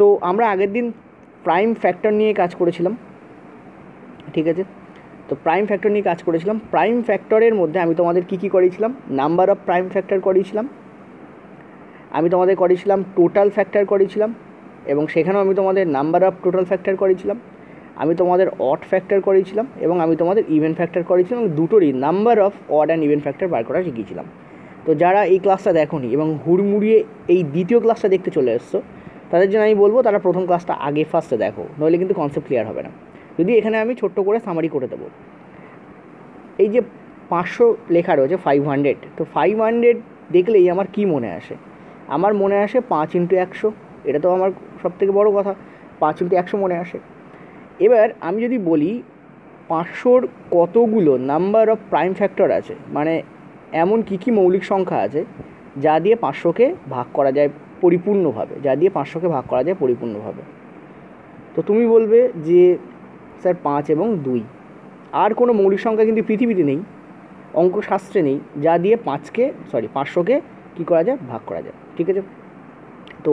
তো আমরা আগের দিন প্রাইম ফ্যাক্টর নিয়ে কাজ করেছিলাম ঠিক আছে তো প্রাইম ফ্যাক্টর নিয়ে কাজ করেছিলাম প্রাইম ফ্যাক্টরের মধ্যে আমি তোমাদের কী কী করিয়েছিলাম নাম্বার অফ প্রাইম ফ্যাক্টর করিয়েছিলাম আমি তোমাদের করেছিলাম টোটাল ফ্যাক্টর করেছিলাম এবং সেখানেও আমি তোমাদের নাম্বার অফ টোটাল ফ্যাক্টর করেছিলাম আমি তোমাদের অড ফ্যাক্টর করেছিলাম এবং আমি তোমাদের ইভেন্ট ফ্যাক্টর করেছিলাম এবং দুটোরই number of odd and even factor বার করা শিখিয়েছিলাম তো যারা এই ক্লাসটা দেখোনি এবং হুড়মুড়িয়ে এই দ্বিতীয় ক্লাসটা দেখতে চলে এসছো তাদের জন্য আমি বলবো তারা প্রথম ক্লাসটা আগে ফার্স্টে দেখো নইলে কিন্তু কনসেপ্ট ক্লিয়ার হবে না যদি এখানে আমি ছোট্ট করে সামারি করে দেবো এই যে পাঁচশো লেখা রয়েছে ফাইভ হান্ড্রেড তো ফাইভ হান্ড্রেড দেখলেই আমার কি মনে আসে আমার মনে আসে পাঁচ ইন্টু একশো এটা তো আমার সব থেকে বড়ো কথা পাঁচ ইন্টু একশো মনে আসে এবার আমি যদি বলি পাঁচশোর কতগুলো নাম্বার অফ প্রাইম ফ্যাক্টর আছে মানে এমন কী কী মৌলিক সংখ্যা আছে যা দিয়ে পাঁচশোকে ভাগ করা যায় পরিপূর্ণভাবে যা দিয়ে পাঁচশোকে ভাগ করা যায় পরিপূর্ণভাবে তো তুমি বলবে যে স্যার পাঁচ এবং দুই আর কোনো মৌলিক সংখ্যা কিন্তু পৃথিবীতে নেই অঙ্কশাস্ত্রে নেই যা দিয়ে পাঁচকে সরি পাঁচশোকে কী করা যায় ভাগ করা যায় ঠিক আছে তো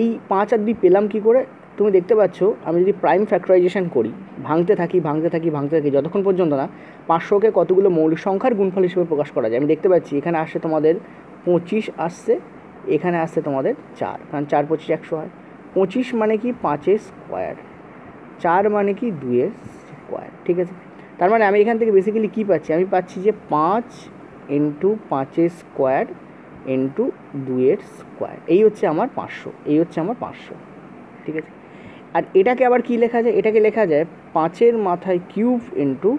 এই পাঁচ আর দুই পেলাম কী করে তুমি দেখতে পাচ্ছ আমি যদি প্রাইম ফ্যাক্টরাইজেশন করি ভাঙতে থাকি ভাঙতে থাকি ভাঙতে থাকি যতক্ষণ পর্যন্ত না পাঁচশোকে কতগুলো মৌলিক সংখ্যার গুণফল হিসেবে প্রকাশ করা যায় আমি দেখতে পাচ্ছি এখানে আসছে তোমাদের পঁচিশ আসছে এখানে আসছে তোমাদের চার কারণ চার পঁচিশ একশো হয় পঁচিশ মানে কি পাঁচের স্কোয়ার চার মানে কি দুয়ের স্কোয়ার ঠিক আছে তার মানে আমি এখান থেকে বেসিক্যালি কী পাচ্ছি আমি পাচ্ছি যে পাঁচ ইন্টু পাঁচের স্কোয়ার ইন্টু দুয়ের স্কোয়ার এই হচ্ছে আমার পাঁচশো এই হচ্ছে আমার পাঁচশো ঠিক আছে আর এটাকে আবার কি লেখা যায় এটাকে লেখা যায় পাঁচের মাথায় কিউব ইন্টু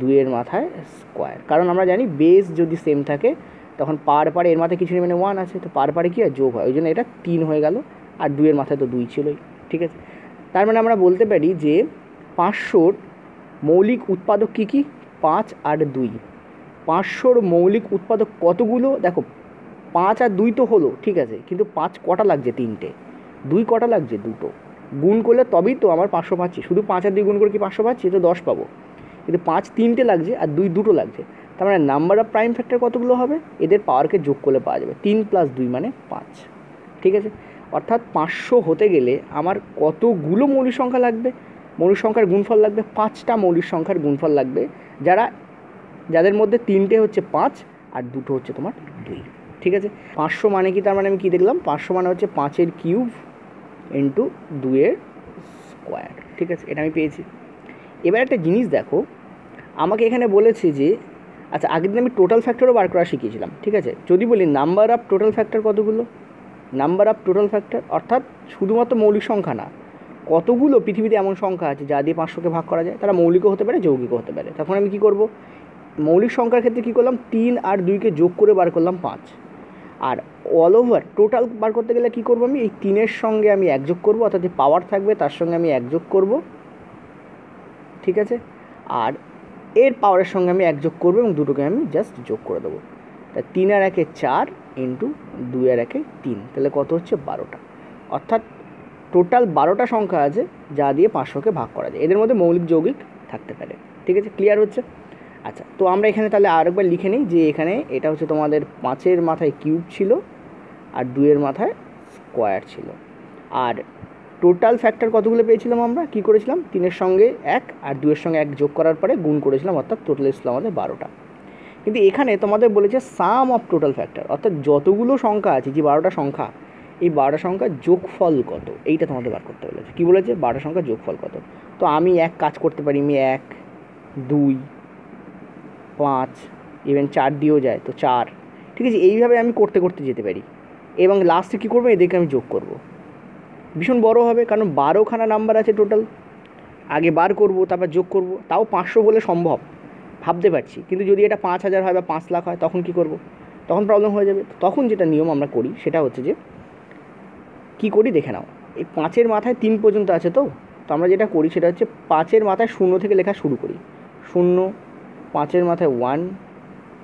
দুয়ের মাথায় স্কোয়ার কারণ আমরা জানি বেস যদি সেম থাকে তখন পার পারে এর মাথায় কিছু নেই মানে ওয়ান আছে তো পার পারে কী আর যোগ হয় ওই জন্য এটা তিন হয়ে গেল আর দুইয়ের মাথায় তো দুই ছিলই ঠিক আছে তার মানে আমরা বলতে পারি যে পাঁচশোর মৌলিক উৎপাদক কী কী পাঁচ আর দুই পাঁচশোর মৌলিক উৎপাদক কতগুলো দেখো পাঁচ আর দুই তো হলো ঠিক আছে কিন্তু পাঁচ কটা লাগছে তিনটে দুই কটা লাগছে দুটো গুণ করলে তবেই তো আমার পাঁচশো পাচ্ছি শুধু পাঁচ আর দুই গুণ করে কি পাঁচশো পাচ্ছি তো দশ পাবো কিন্তু পাঁচ তিনটে লাগছে আর দুই দুটো লাগছে তার মানে নাম্বার অফ প্রাইম ফ্যাক্টর কতগুলো হবে এদের পাওয়ারকে যোগ করলে পাওয়া যাবে তিন প্লাস দুই মানে পাঁচ ঠিক আছে অর্থাৎ পাঁচশো হতে গেলে আমার কতগুলো মৌলিক সংখ্যা লাগবে মৌলিক সংখ্যার গুণফল লাগবে পাঁচটা মৌলিক সংখ্যার গুণফল লাগবে যারা যাদের মধ্যে তিনটে হচ্ছে পাঁচ আর দুটো হচ্ছে তোমার দুই ঠিক আছে পাঁচশো মানে কি তার মানে আমি কী দেখলাম পাঁচশো মানে হচ্ছে পাঁচের কিউব ইন্টু দুয়ের স্কোয়ার ঠিক আছে এটা আমি পেয়েছি এবার একটা জিনিস দেখো আমাকে এখানে বলেছে যে আচ্ছা আগের দিন আমি টোটাল ফ্যাক্টরও বার করা শিখিয়েছিলাম ঠিক আছে যদি বলি নাম্বার অফ টোটাল ফ্যাক্টর কতগুলো নাম্বার অফ টোটাল ফ্যাক্টর অর্থাৎ শুধুমাত্র মৌলিক সংখ্যা না কতগুলো পৃথিবীতে এমন সংখ্যা আছে যা দিয়ে পাঁচশোকে ভাগ করা যায় তারা মৌলিকও হতে পারে যৌগিকও হতে পারে তখন আমি কি করব মৌলিক সংখ্যার ক্ষেত্রে কী করলাম তিন আর দুইকে যোগ করে বার করলাম পাঁচ আর অল ওভার টোটাল বার করতে গেলে কী করবো আমি এই তিনের সঙ্গে আমি একযোগ করব অর্থাৎ যে পাওয়ার থাকবে তার সঙ্গে আমি একযোগ করব ঠিক আছে আর এর পাওয়ারের সঙ্গে আমি এক যোগ করবো এবং দুটোকে আমি জাস্ট যোগ করে দেবো তা তিন আর একে চার ইন্টু দুই আর একে তিন তাহলে কত হচ্ছে বারোটা অর্থাৎ টোটাল বারোটা সংখ্যা আছে যা দিয়ে পাঁচশোকে ভাগ করা যায় এদের মধ্যে মৌলিক যৌগিক থাকতে পারে ঠিক আছে ক্লিয়ার হচ্ছে আচ্ছা তো আমরা এখানে তাহলে আরেকবার লিখে নিই যে এখানে এটা হচ্ছে তোমাদের পাঁচের মাথায় কিউব ছিল আর দুইয়ের মাথায় স্কোয়ার ছিল আর টোটাল ফ্যাক্টর কতগুলো পেয়েছিলাম আমরা কি করেছিলাম তিনের সঙ্গে এক আর দুয়ের সঙ্গে এক যোগ করার পরে গুণ করেছিলাম অর্থাৎ টোটাল এসেছিল আমাদের বারোটা কিন্তু এখানে তোমাদের বলেছে সাম অফ টোটাল ফ্যাক্টর অর্থাৎ যতগুলো সংখ্যা আছে যে বারোটা সংখ্যা এই বারোটা সংখ্যা যোগফল কত এইটা তোমাদের বার করতে বলেছে কী বলেছে বারোটা সংখ্যা যোগফল কত তো আমি এক কাজ করতে পারি আমি এক দুই পাঁচ ইভেন চার দিয়েও যায় তো চার ঠিক আছে এইভাবে আমি করতে করতে যেতে পারি এবং লাস্টে কী করবো এদেরকে আমি যোগ করবো ভীষণ বড় হবে কারণ বারোখানা নাম্বার আছে টোটাল আগে বার করব তারপর যোগ করব তাও পাঁচশো বলে সম্ভব ভাবতে পারছি কিন্তু যদি এটা পাঁচ হাজার হয় বা পাঁচ লাখ হয় তখন কি করব তখন প্রবলেম হয়ে যাবে তখন যেটা নিয়ম আমরা করি সেটা হচ্ছে যে কি করি দেখে নাও এই পাঁচের মাথায় তিন পর্যন্ত আছে তো তো আমরা যেটা করি সেটা হচ্ছে পাঁচের মাথায় শূন্য থেকে লেখা শুরু করি শূন্য পাঁচের মাথায় ওয়ান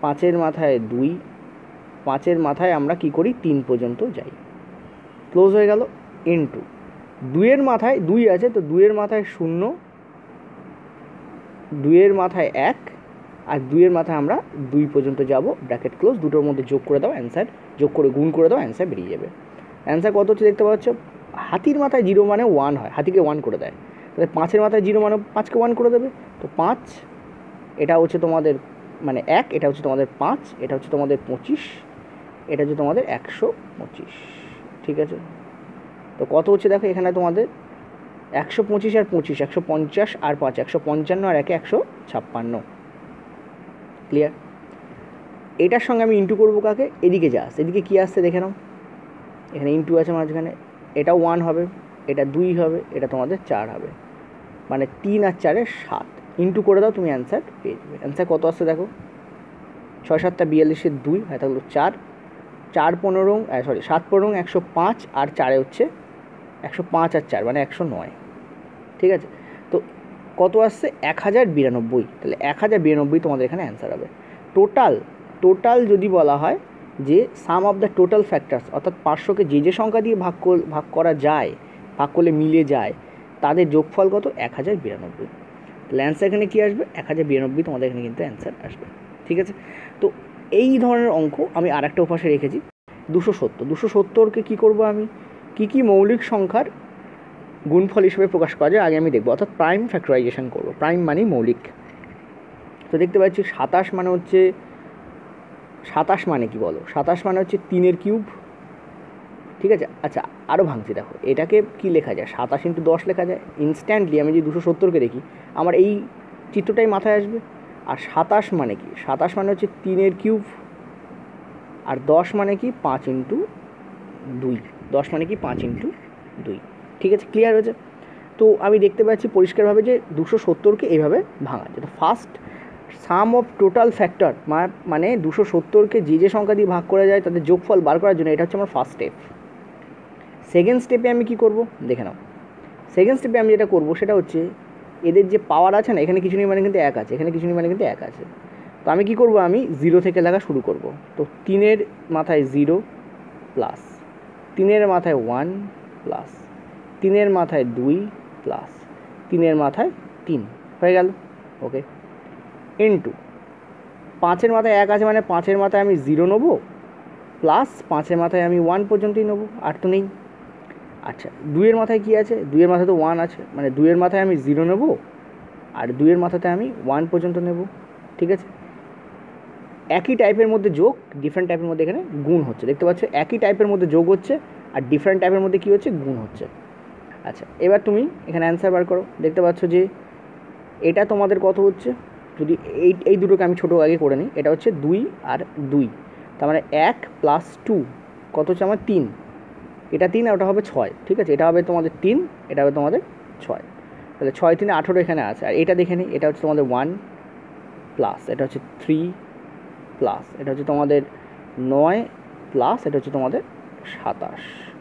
পাঁচের মাথায় দুই পাঁচের মাথায় আমরা কি করি তিন পর্যন্ত যাই ক্লোজ হয়ে গেল ইন্টু দুইয়ের মাথায় দুই আছে তো দুইয়ের মাথায় শূন্য দুইয়ের মাথায় এক আর দুইয়ের মাথায় আমরা দুই পর্যন্ত যাব ব্র্যাকেট ক্লোজ দুটোর মধ্যে যোগ করে দাও অ্যান্সার যোগ করে গুণ করে দাও অ্যান্সার বেরিয়ে যাবে অ্যান্সার কত হচ্ছে দেখতে পাচ্ছ হাতির মাথায় জিরো মানে ওয়ান হয় হাতিকে ওয়ান করে দেয় তাহলে পাঁচের মাথায় জিরো মানে পাঁচকে ওয়ান করে দেবে তো পাঁচ এটা হচ্ছে তোমাদের মানে এক এটা হচ্ছে তোমাদের পাঁচ এটা হচ্ছে তোমাদের পঁচিশ এটা হচ্ছে তোমাদের একশো পঁচিশ ঠিক আছে তো কত হচ্ছে দেখো এখানে তোমাদের একশো পঁচিশ আর পঁচিশ একশো পঞ্চাশ আর পাঁচ একশো পঞ্চান্ন আর একে একশো ছাপ্পান্ন ক্লিয়ার এটার সঙ্গে আমি ইন্টু করবো কাকে এদিকে যা আসছে এদিকে কী আসছে দেখে নাও এখানে ইন্টু আছে মাঝখানে এটা ওয়ান হবে এটা দুই হবে এটা তোমাদের চার হবে মানে তিন আর চারে সাত ইন্টু করে দাও তুমি অ্যান্সার পেয়ে যাবে অ্যান্সার কত আসছে দেখো ছয় সাতটা বিয়াল্লিশের দুই হয় থাকলো চার চার পনেরো সরি সাত পনেরো একশো পাঁচ আর চারে হচ্ছে একশো পাঁচ আর চার মানে একশো নয় ঠিক আছে তো কত আসছে এক হাজার বিরানব্বই তাহলে এক হাজার বিরানব্বই তোমাদের এখানে অ্যান্সার হবে টোটাল টোটাল যদি বলা হয় যে sum of the total factors অর্থাৎ পাঁচশোকে যে যে সংখ্যা দিয়ে ভাগ ভাগ করা যায় ভাগ করলে মিলে যায় তাদের যোগফল কত এক হাজার বিরানব্বই তাহলে অ্যান্সার এখানে কী আসবে এক হাজার বিরানব্বই তোমাদের এখানে কিন্তু অ্যান্সার আসবে ঠিক আছে তো এই ধরনের অঙ্ক আমি আরেকটা উপাসে রেখেছি দুশো সত্তর দুশো সত্তরকে কী করবো আমি কি কি মৌলিক সংখ্যার গুণফল হিসেবে প্রকাশ করা যায় আগে আমি দেখবো অর্থাৎ প্রাইম ফ্যাক্টরাইজেশন করবো প্রাইম মানে মৌলিক তো দেখতে পাচ্ছি সাতাশ মানে হচ্ছে সাতাশ মানে কি বলো সাতাশ মানে হচ্ছে তিনের কিউব ঠিক আছে আচ্ছা আরও ভাঙছি দেখো এটাকে কি লেখা যায় সাতাশ ইন্টু দশ লেখা যায় ইনস্ট্যান্টলি আমি যদি দুশো সত্তরকে দেখি আমার এই চিত্রটাই মাথায় আসবে আর সাতাশ মানে কি সাতাশ মানে হচ্ছে তিনের কিউব আর দশ মানে কি পাঁচ ইন্টু দুই দশ মানে কি পাঁচ ইন্টু দুই ঠিক আছে ক্লিয়ার হয়েছে তো আমি দেখতে পাচ্ছি পরিষ্কারভাবে যে দুশো সত্তরকে এইভাবে ভাঙা তো first sum of total factor মানে দুশো সত্তরকে যে যে সংখ্যা দিয়ে ভাগ করা যায় তাদের যোগফল বার করার জন্য এটা হচ্ছে আমার ফার্স্ট স্টেপ সেকেন্ড স্টেপে আমি কি করব দেখে নাও সেকেন্ড স্টেপে আমি যেটা করব সেটা হচ্ছে এদের যে পাওয়ার আছে না এখানে কিছু নেই মানে কিন্তু এক আছে এখানে কিছু নেই মানে কিন্তু এক আছে তো আমি কি করব আমি জিরো থেকে লাগা শুরু করব তো তিনের মাথায় জিরো প্লাস তিনের মাথায় ওয়ান প্লাস তিনের মাথায় দুই প্লাস তিনের মাথায় তিন হয়ে গেল ওকে ইন্টু পাঁচের মাথায় এক আছে মানে পাঁচের মাথায় আমি জিরো নেবো প্লাস পাঁচের মাথায় আমি ওয়ান পর্যন্তই নেবো আর তো নেই আচ্ছা দুইয়ের মাথায় কি আছে দুইয়ের মাথায় তো ওয়ান আছে মানে দুইয়ের মাথায় আমি জিরো নেবো আর দুইয়ের মাথাতে আমি ওয়ান পর্যন্ত নেব ঠিক আছে একই টাইপের মধ্যে যোগ ডিফারেন্ট টাইপের মধ্যে এখানে গুণ হচ্ছে দেখতে পাচ্ছ একই টাইপের মধ্যে যোগ হচ্ছে আর ডিফারেন্ট টাইপের মধ্যে কী হচ্ছে গুণ হচ্ছে আচ্ছা এবার তুমি এখানে অ্যান্সার বার করো দেখতে পাচ্ছ যে এটা তোমাদের কত হচ্ছে যদি এই এই দুটোকে আমি ছোটো আগে করে নিই এটা হচ্ছে দুই আর দুই তার মানে এক প্লাস টু কত হচ্ছে আমার তিন এটা তিন আর ওটা হবে ছয় ঠিক আছে এটা হবে তোমাদের তিন এটা হবে তোমাদের ছয় তাহলে ছয় তিনে আঠেরো এখানে আছে আর এটা দেখে নিই এটা হচ্ছে তোমাদের ওয়ান প্লাস এটা হচ্ছে থ্রি প্লাস এটা হচ্ছে তোমাদের নয় প্লাস এটা হচ্ছে তোমাদের সাতাশ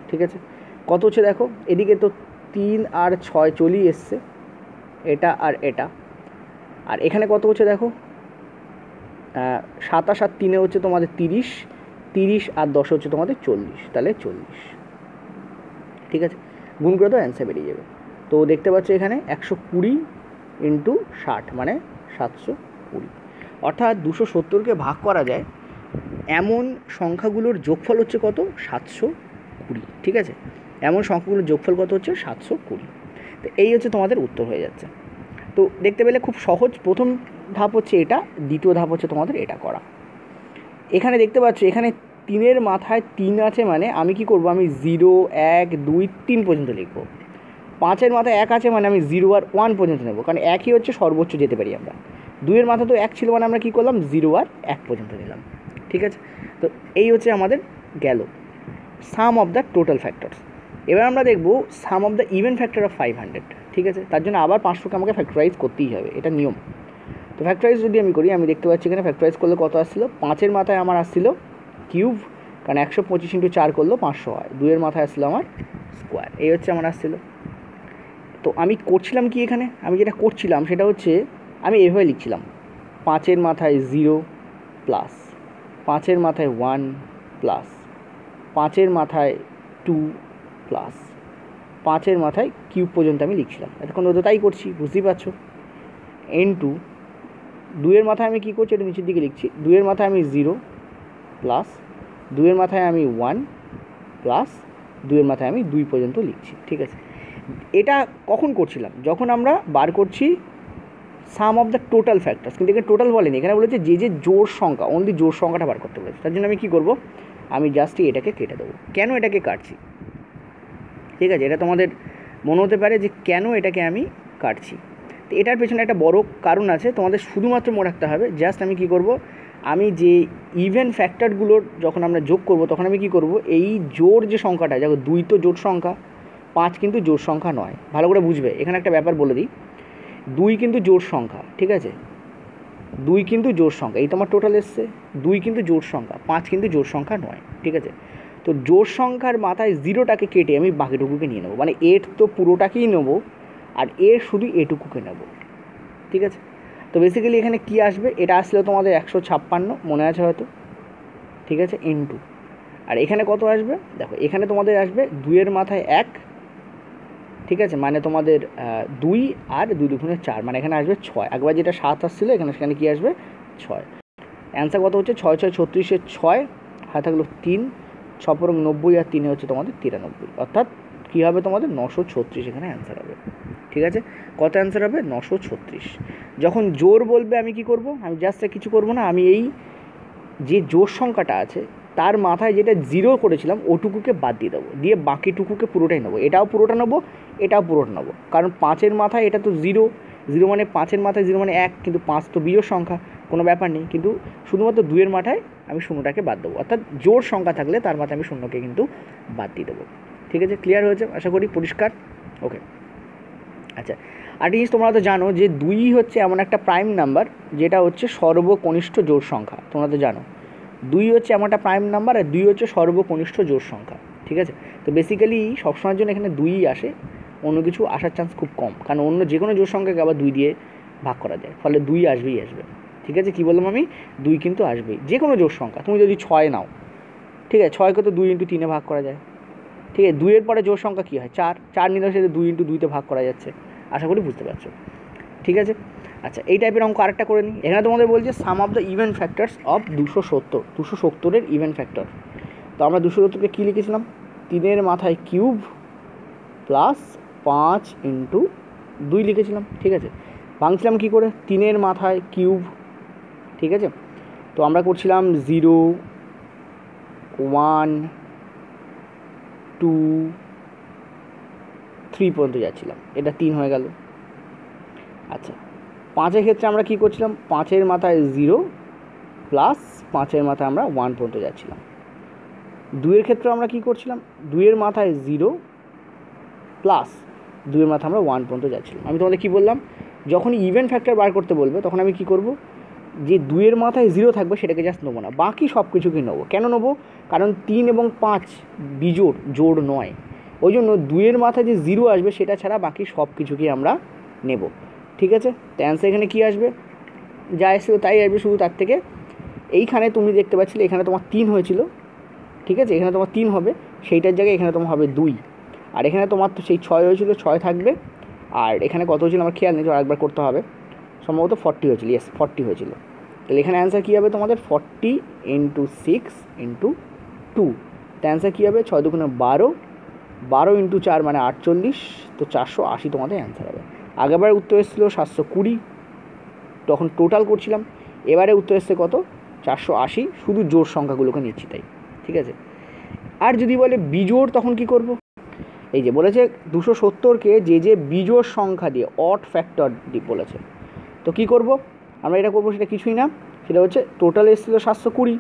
ঠিক আছে কত হচ্ছে দেখো এদিকে তো তিন আর ছয় চলি এসছে এটা আর এটা আর এখানে কত হচ্ছে দেখো সাতাশ আর তিনে হচ্ছে তোমাদের তিরিশ তিরিশ আর দশ হচ্ছে তোমাদের চল্লিশ তাহলে চল্লিশ ঠিক আছে গুণ করে তো অ্যান্সার বেরিয়ে যাবে তো দেখতে পাচ্ছ এখানে একশো কুড়ি ইন্টু ষাট মানে সাতশো কুড়ি অর্থাৎ দুশো সত্তরকে ভাগ করা যায় এমন সংখ্যাগুলোর যোগফল হচ্ছে কত সাতশো কুড়ি ঠিক আছে এমন সংখ্যাগুলোর যোগফল কত হচ্ছে সাতশো কুড়ি তো এই হচ্ছে তোমাদের উত্তর হয়ে যাচ্ছে তো দেখতে পেলে খুব সহজ প্রথম ধাপ হচ্ছে এটা দ্বিতীয় ধাপ হচ্ছে তোমাদের এটা করা এখানে দেখতে পাচ্ছ এখানে তিনের মাথায় তিন আছে মানে আমি কি করব আমি জিরো এক দুই তিন পর্যন্ত লিখব পাঁচের মাথায় এক আছে মানে আমি জিরো আর ওয়ান পর্যন্ত নেবো কারণ একই হচ্ছে সর্বোচ্চ যেতে পারি আমরা দুইয়ের মাথা তো এক ছিল মানে আমরা কী করলাম জিরো আর এক পর্যন্ত নিলাম ঠিক আছে তো এই হচ্ছে আমাদের গেল sum of the total factors এবার আমরা দেখব sum of the even factor of five hundred ঠিক আছে তার জন্য আবার পাঁচশোকে আমাকে ফ্যাক্টরাইজ করতেই হবে এটা নিয়ম তো ফ্যাক্টরাইজ যদি আমি করি আমি দেখতে পাচ্ছি এখানে ফ্যাক্টরাইজ করলে কত আসছিলো পাঁচের মাথায় আমার আসছিলো কিউব কারণ একশো পঁচিশ ইন্টু চার করলো পাঁচশো হয় দুইয়ের মাথায় আসছিলো আমার স্কোয়ার এই হচ্ছে আমার আসছিলো তো আমি করছিলাম কি এখানে আমি যেটা করছিলাম সেটা হচ্ছে আমি এভাবে লিখছিলাম পাঁচের মাথায় জিরো প্লাস পাঁচের মাথায় ওয়ান প্লাস পাঁচের মাথায় টু প্লাস পাঁচের মাথায় কিউব পর্যন্ত আমি লিখছিলাম এতক্ষণ তো তাই করছি বুঝতেই পারছো এন টু দুয়ের মাথায় আমি কী করছি এটা নিচের দিকে লিখছি দুয়ের মাথায় আমি জিরো প্লাস দুয়ের মাথায় আমি ওয়ান প্লাস দুয়ের মাথায় আমি দুই পর্যন্ত লিখছি ঠিক আছে এটা কখন করছিলাম যখন আমরা বার করছি sum of the total factors কিন্তু এখানে টোটাল বলেনি এখানে বলেছে যে যে জোর সংখ্যা অনলি জোর সংখ্যাটা বার করতে বলেছে তার জন্য আমি কী করবো আমি জাস্টই এটাকে কেটে দেবো কেন এটাকে কাটছি ঠিক আছে এটা তোমাদের মনে হতে পারে যে কেন এটাকে আমি কাটছি তো এটার পেছনে একটা বড় কারণ আছে তোমাদের শুধুমাত্র মনে রাখতে হবে জাস্ট আমি কি করব আমি যে ইভেন ফ্যাক্টরগুলোর যখন আমরা যোগ করব তখন আমি কি করব এই জোর যে সংখ্যাটা দেখো দুই তো জোর সংখ্যা পাঁচ কিন্তু জোর সংখ্যা নয় ভালো করে বুঝবে এখানে একটা ব্যাপার বলে দিই দুই কিন্তু জোর সংখ্যা ঠিক আছে দুই কিন্তু জোর সংখ্যা এই তোমার টোটাল এসছে দুই কিন্তু জোর সংখ্যা পাঁচ কিন্তু জোর সংখ্যা নয় ঠিক আছে তো জোর সংখ্যার মাথায় জিরোটাকে কেটে আমি বাকিটুকুকে নিয়ে নেবো মানে এর তো পুরোটাকেই নেবো আর এর শুধু এটুকুকে নেব ঠিক আছে তো বেসিক্যালি এখানে কি আসবে এটা আসলে তোমাদের একশো ছাপ্পান্ন মনে আছে হয়তো ঠিক আছে ইন্টু আর এখানে কত আসবে দেখো এখানে তোমাদের আসবে দুইয়ের মাথায় এক ঠিক আছে মানে তোমাদের দুই আর দুই দুগুণে চার মানে এখানে আসবে ছয় একবার যেটা সাত আসছিলো এখানে সেখানে কী আসবে ছয় অ্যান্সার কত হচ্ছে ছয় ছয় ছত্রিশের ছয় হাত থাকলো তিন ছপরং নব্বই আর তিনে হচ্ছে তোমাদের তিরানব্বই অর্থাৎ কী হবে তোমাদের নশো ছত্রিশ এখানে অ্যান্সার হবে ঠিক আছে কত অ্যান্সার হবে নশো ছত্রিশ যখন জোর বলবে আমি কি করব আমি জাস্ট কিছু করব না আমি এই যে জোর সংখ্যাটা আছে তার মাথায় যেটা জিরো করেছিলাম ওটুকুকে বাদ দিয়ে দেবো দিয়ে বাকিটুকুকে পুরোটাই নেবো এটাও পুরোটা নেবো এটাও পুরোটা নেবো কারণ পাঁচের মাথায় এটা তো জিরো জিরো মানে পাঁচের মাথায় জিরো মানে এক কিন্তু পাঁচ তো বিজোর সংখ্যা কোনো ব্যাপার নেই কিন্তু শুধুমাত্র দুয়ের মাথায় আমি শূন্যটাকে বাদ দেবো অর্থাৎ জোর সংখ্যা থাকলে তার মাথায় আমি শূন্যকে কিন্তু বাদ দিয়ে দেবো ঠিক আছে ক্লিয়ার হয়েছে আশা করি পরিষ্কার ওকে আচ্ছা আর জিনিস তোমরা তো জানো যে দুই হচ্ছে এমন একটা প্রাইম নাম্বার যেটা হচ্ছে সর্বকনিষ্ঠ জোর সংখ্যা তোমরা তো জানো দুই হচ্ছে আমারটা প্রাইম নাম্বার আর দুই হচ্ছে সর্বকনিষ্ঠ জোর সংখ্যা ঠিক আছে তো বেসিক্যালি সবসময়ের জন্য এখানে দুইই আসে অন্য কিছু আসার চান্স খুব কম কারণ অন্য যে কোনো জোর সংখ্যাকে আবার দুই দিয়ে ভাগ করা যায় ফলে দুই আসবেই আসবে ঠিক আছে কী বললাম আমি দুই কিন্তু আসবেই যে কোনো জোর সংখ্যা তুমি যদি ছয় নাও ঠিক আছে ছয়কে তো দুই ইন্টু তিনে ভাগ করা যায় ঠিক আছে দুইয়ের পরে জোর সংখ্যা কী হয় চার চার নিলে সেটা দুই ইন্টু দুইতে ভাগ করা যাচ্ছে আশা করি বুঝতে পারছো ঠিক আছে আচ্ছা এই টাইপের অঙ্ক আরেকটা করে নিই এখানে তোমাদের বলছে sum of the even factors of দুশো সত্তর দুশো সত্তরের ইভেন্ট ফ্যাক্টর তো আমরা দুশো সত্তরকে কী লিখেছিলাম তিনের মাথায় কিউব প্লাস পাঁচ ইন্টু দুই লিখেছিলাম ঠিক আছে ভাঙছিলাম কী করে তিনের মাথায় কিউব ঠিক আছে তো আমরা করছিলাম জিরো ওয়ান টু থ্রি পর্যন্ত যাচ্ছিলাম এটা তিন হয়ে গেল আচ্ছা পাঁচের ক্ষেত্রে আমরা কী করছিলাম পাঁচের মাথায় জিরো প্লাস পাঁচের মাথায় আমরা ওয়ান পর্যন্ত যাচ্ছিলাম দুইয়ের ক্ষেত্রে আমরা কী করছিলাম দুইয়ের মাথায় জিরো প্লাস দুইয়ের মাথায় আমরা ওয়ান পর্যন্ত যাচ্ছিলাম আমি তোমাদের কী বললাম যখন ইভেন্ট ফ্যাক্টর বার করতে বলবে তখন আমি কি করব যে দুইয়ের মাথায় জিরো থাকবে সেটাকে জাস্ট নেবো না বাকি সব কিছুকে নেবো কেন নেবো কারণ তিন এবং পাঁচ বিজোড় জোড় নয় ওই জন্য দুইয়ের মাথায় যে জিরো আসবে সেটা ছাড়া বাকি সব কিছুকেই আমরা নেব ঠিক আছে তো অ্যান্সার এখানে কী আসবে যা এসেছিলো তাই আসবে শুধু তার থেকে এইখানে তুমি দেখতে পাচ্ছিলে এখানে তোমার তিন হয়েছিল ঠিক আছে এখানে তোমার তিন হবে সেইটার জায়গায় এখানে তোমার হবে দুই আর এখানে তোমার তো সেই ছয় হয়েছিল ছয় থাকবে আর এখানে কত হয়েছিল আমার খেয়াল নেই আরেকবার করতে হবে সম্ভবত ফর্টি হয়েছিল ইয়েস ফর্টি হয়েছিল তাহলে এখানে অ্যান্সার কী হবে তোমাদের forty into six into two তো অ্যান্সার কী হবে ছয় দুগুণে বারো বারো ইন্টু চার মানে আটচল্লিশ তো চারশো আশি তোমাদের অ্যান্সার হবে আগেরবার উত্তর এসেছিল সাতশো কুড়ি তখন টোটাল করছিলাম এবারে উত্তর এসছে কত চারশো আশি শুধু জোর সংখ্যাগুলোকে নিচ্ছি তাই ঠিক আছে আর যদি বলে বিজোড় তখন কি করব। এই যে বলেছে দুশো সত্তরকে যে যে বিজোড় সংখ্যা দিয়ে অট ফ্যাক্টর দিয়ে বলেছে তো কি করব। আমরা এটা করবো সেটা কিছুই না সেটা হচ্ছে টোটাল এসেছিলো সাতশো কুড়ি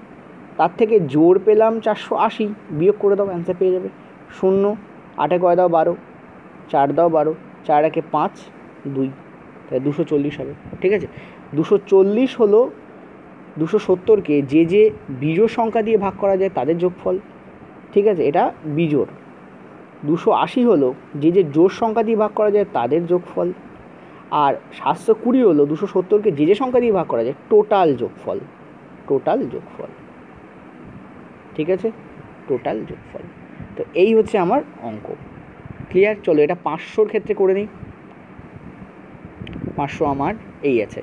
তার থেকে জোর পেলাম চারশো আশি বিয়োগ করে দাও অ্যান্সার পেয়ে যাবে শূন্য আটে কয় দাও বারো চার দাও বারো চার একে পাঁচ দুই তাই দুশো চল্লিশ হবে ঠিক আছে দুশো চল্লিশ হলো দুশো সত্তরকে যে যে বিজোর সংখ্যা দিয়ে ভাগ করা যায় তাদের যোগফল ঠিক আছে এটা বিজোড় দুশো আশি হলো যে যে জোর সংখ্যা দিয়ে ভাগ করা যায় তাদের যোগফল আর সাতশো কুড়ি হলো দুশো সত্তরকে যে যে সংখ্যা দিয়ে ভাগ করা যায় টোটাল যোগফল টোটাল যোগফল ঠিক আছে টোটাল যোগফল তো এই হচ্ছে আমার অঙ্ক ক্লিয়ার চলো এটা পাঁচশোর ক্ষেত্রে করে নিই পাঁচশো আমার এই আছে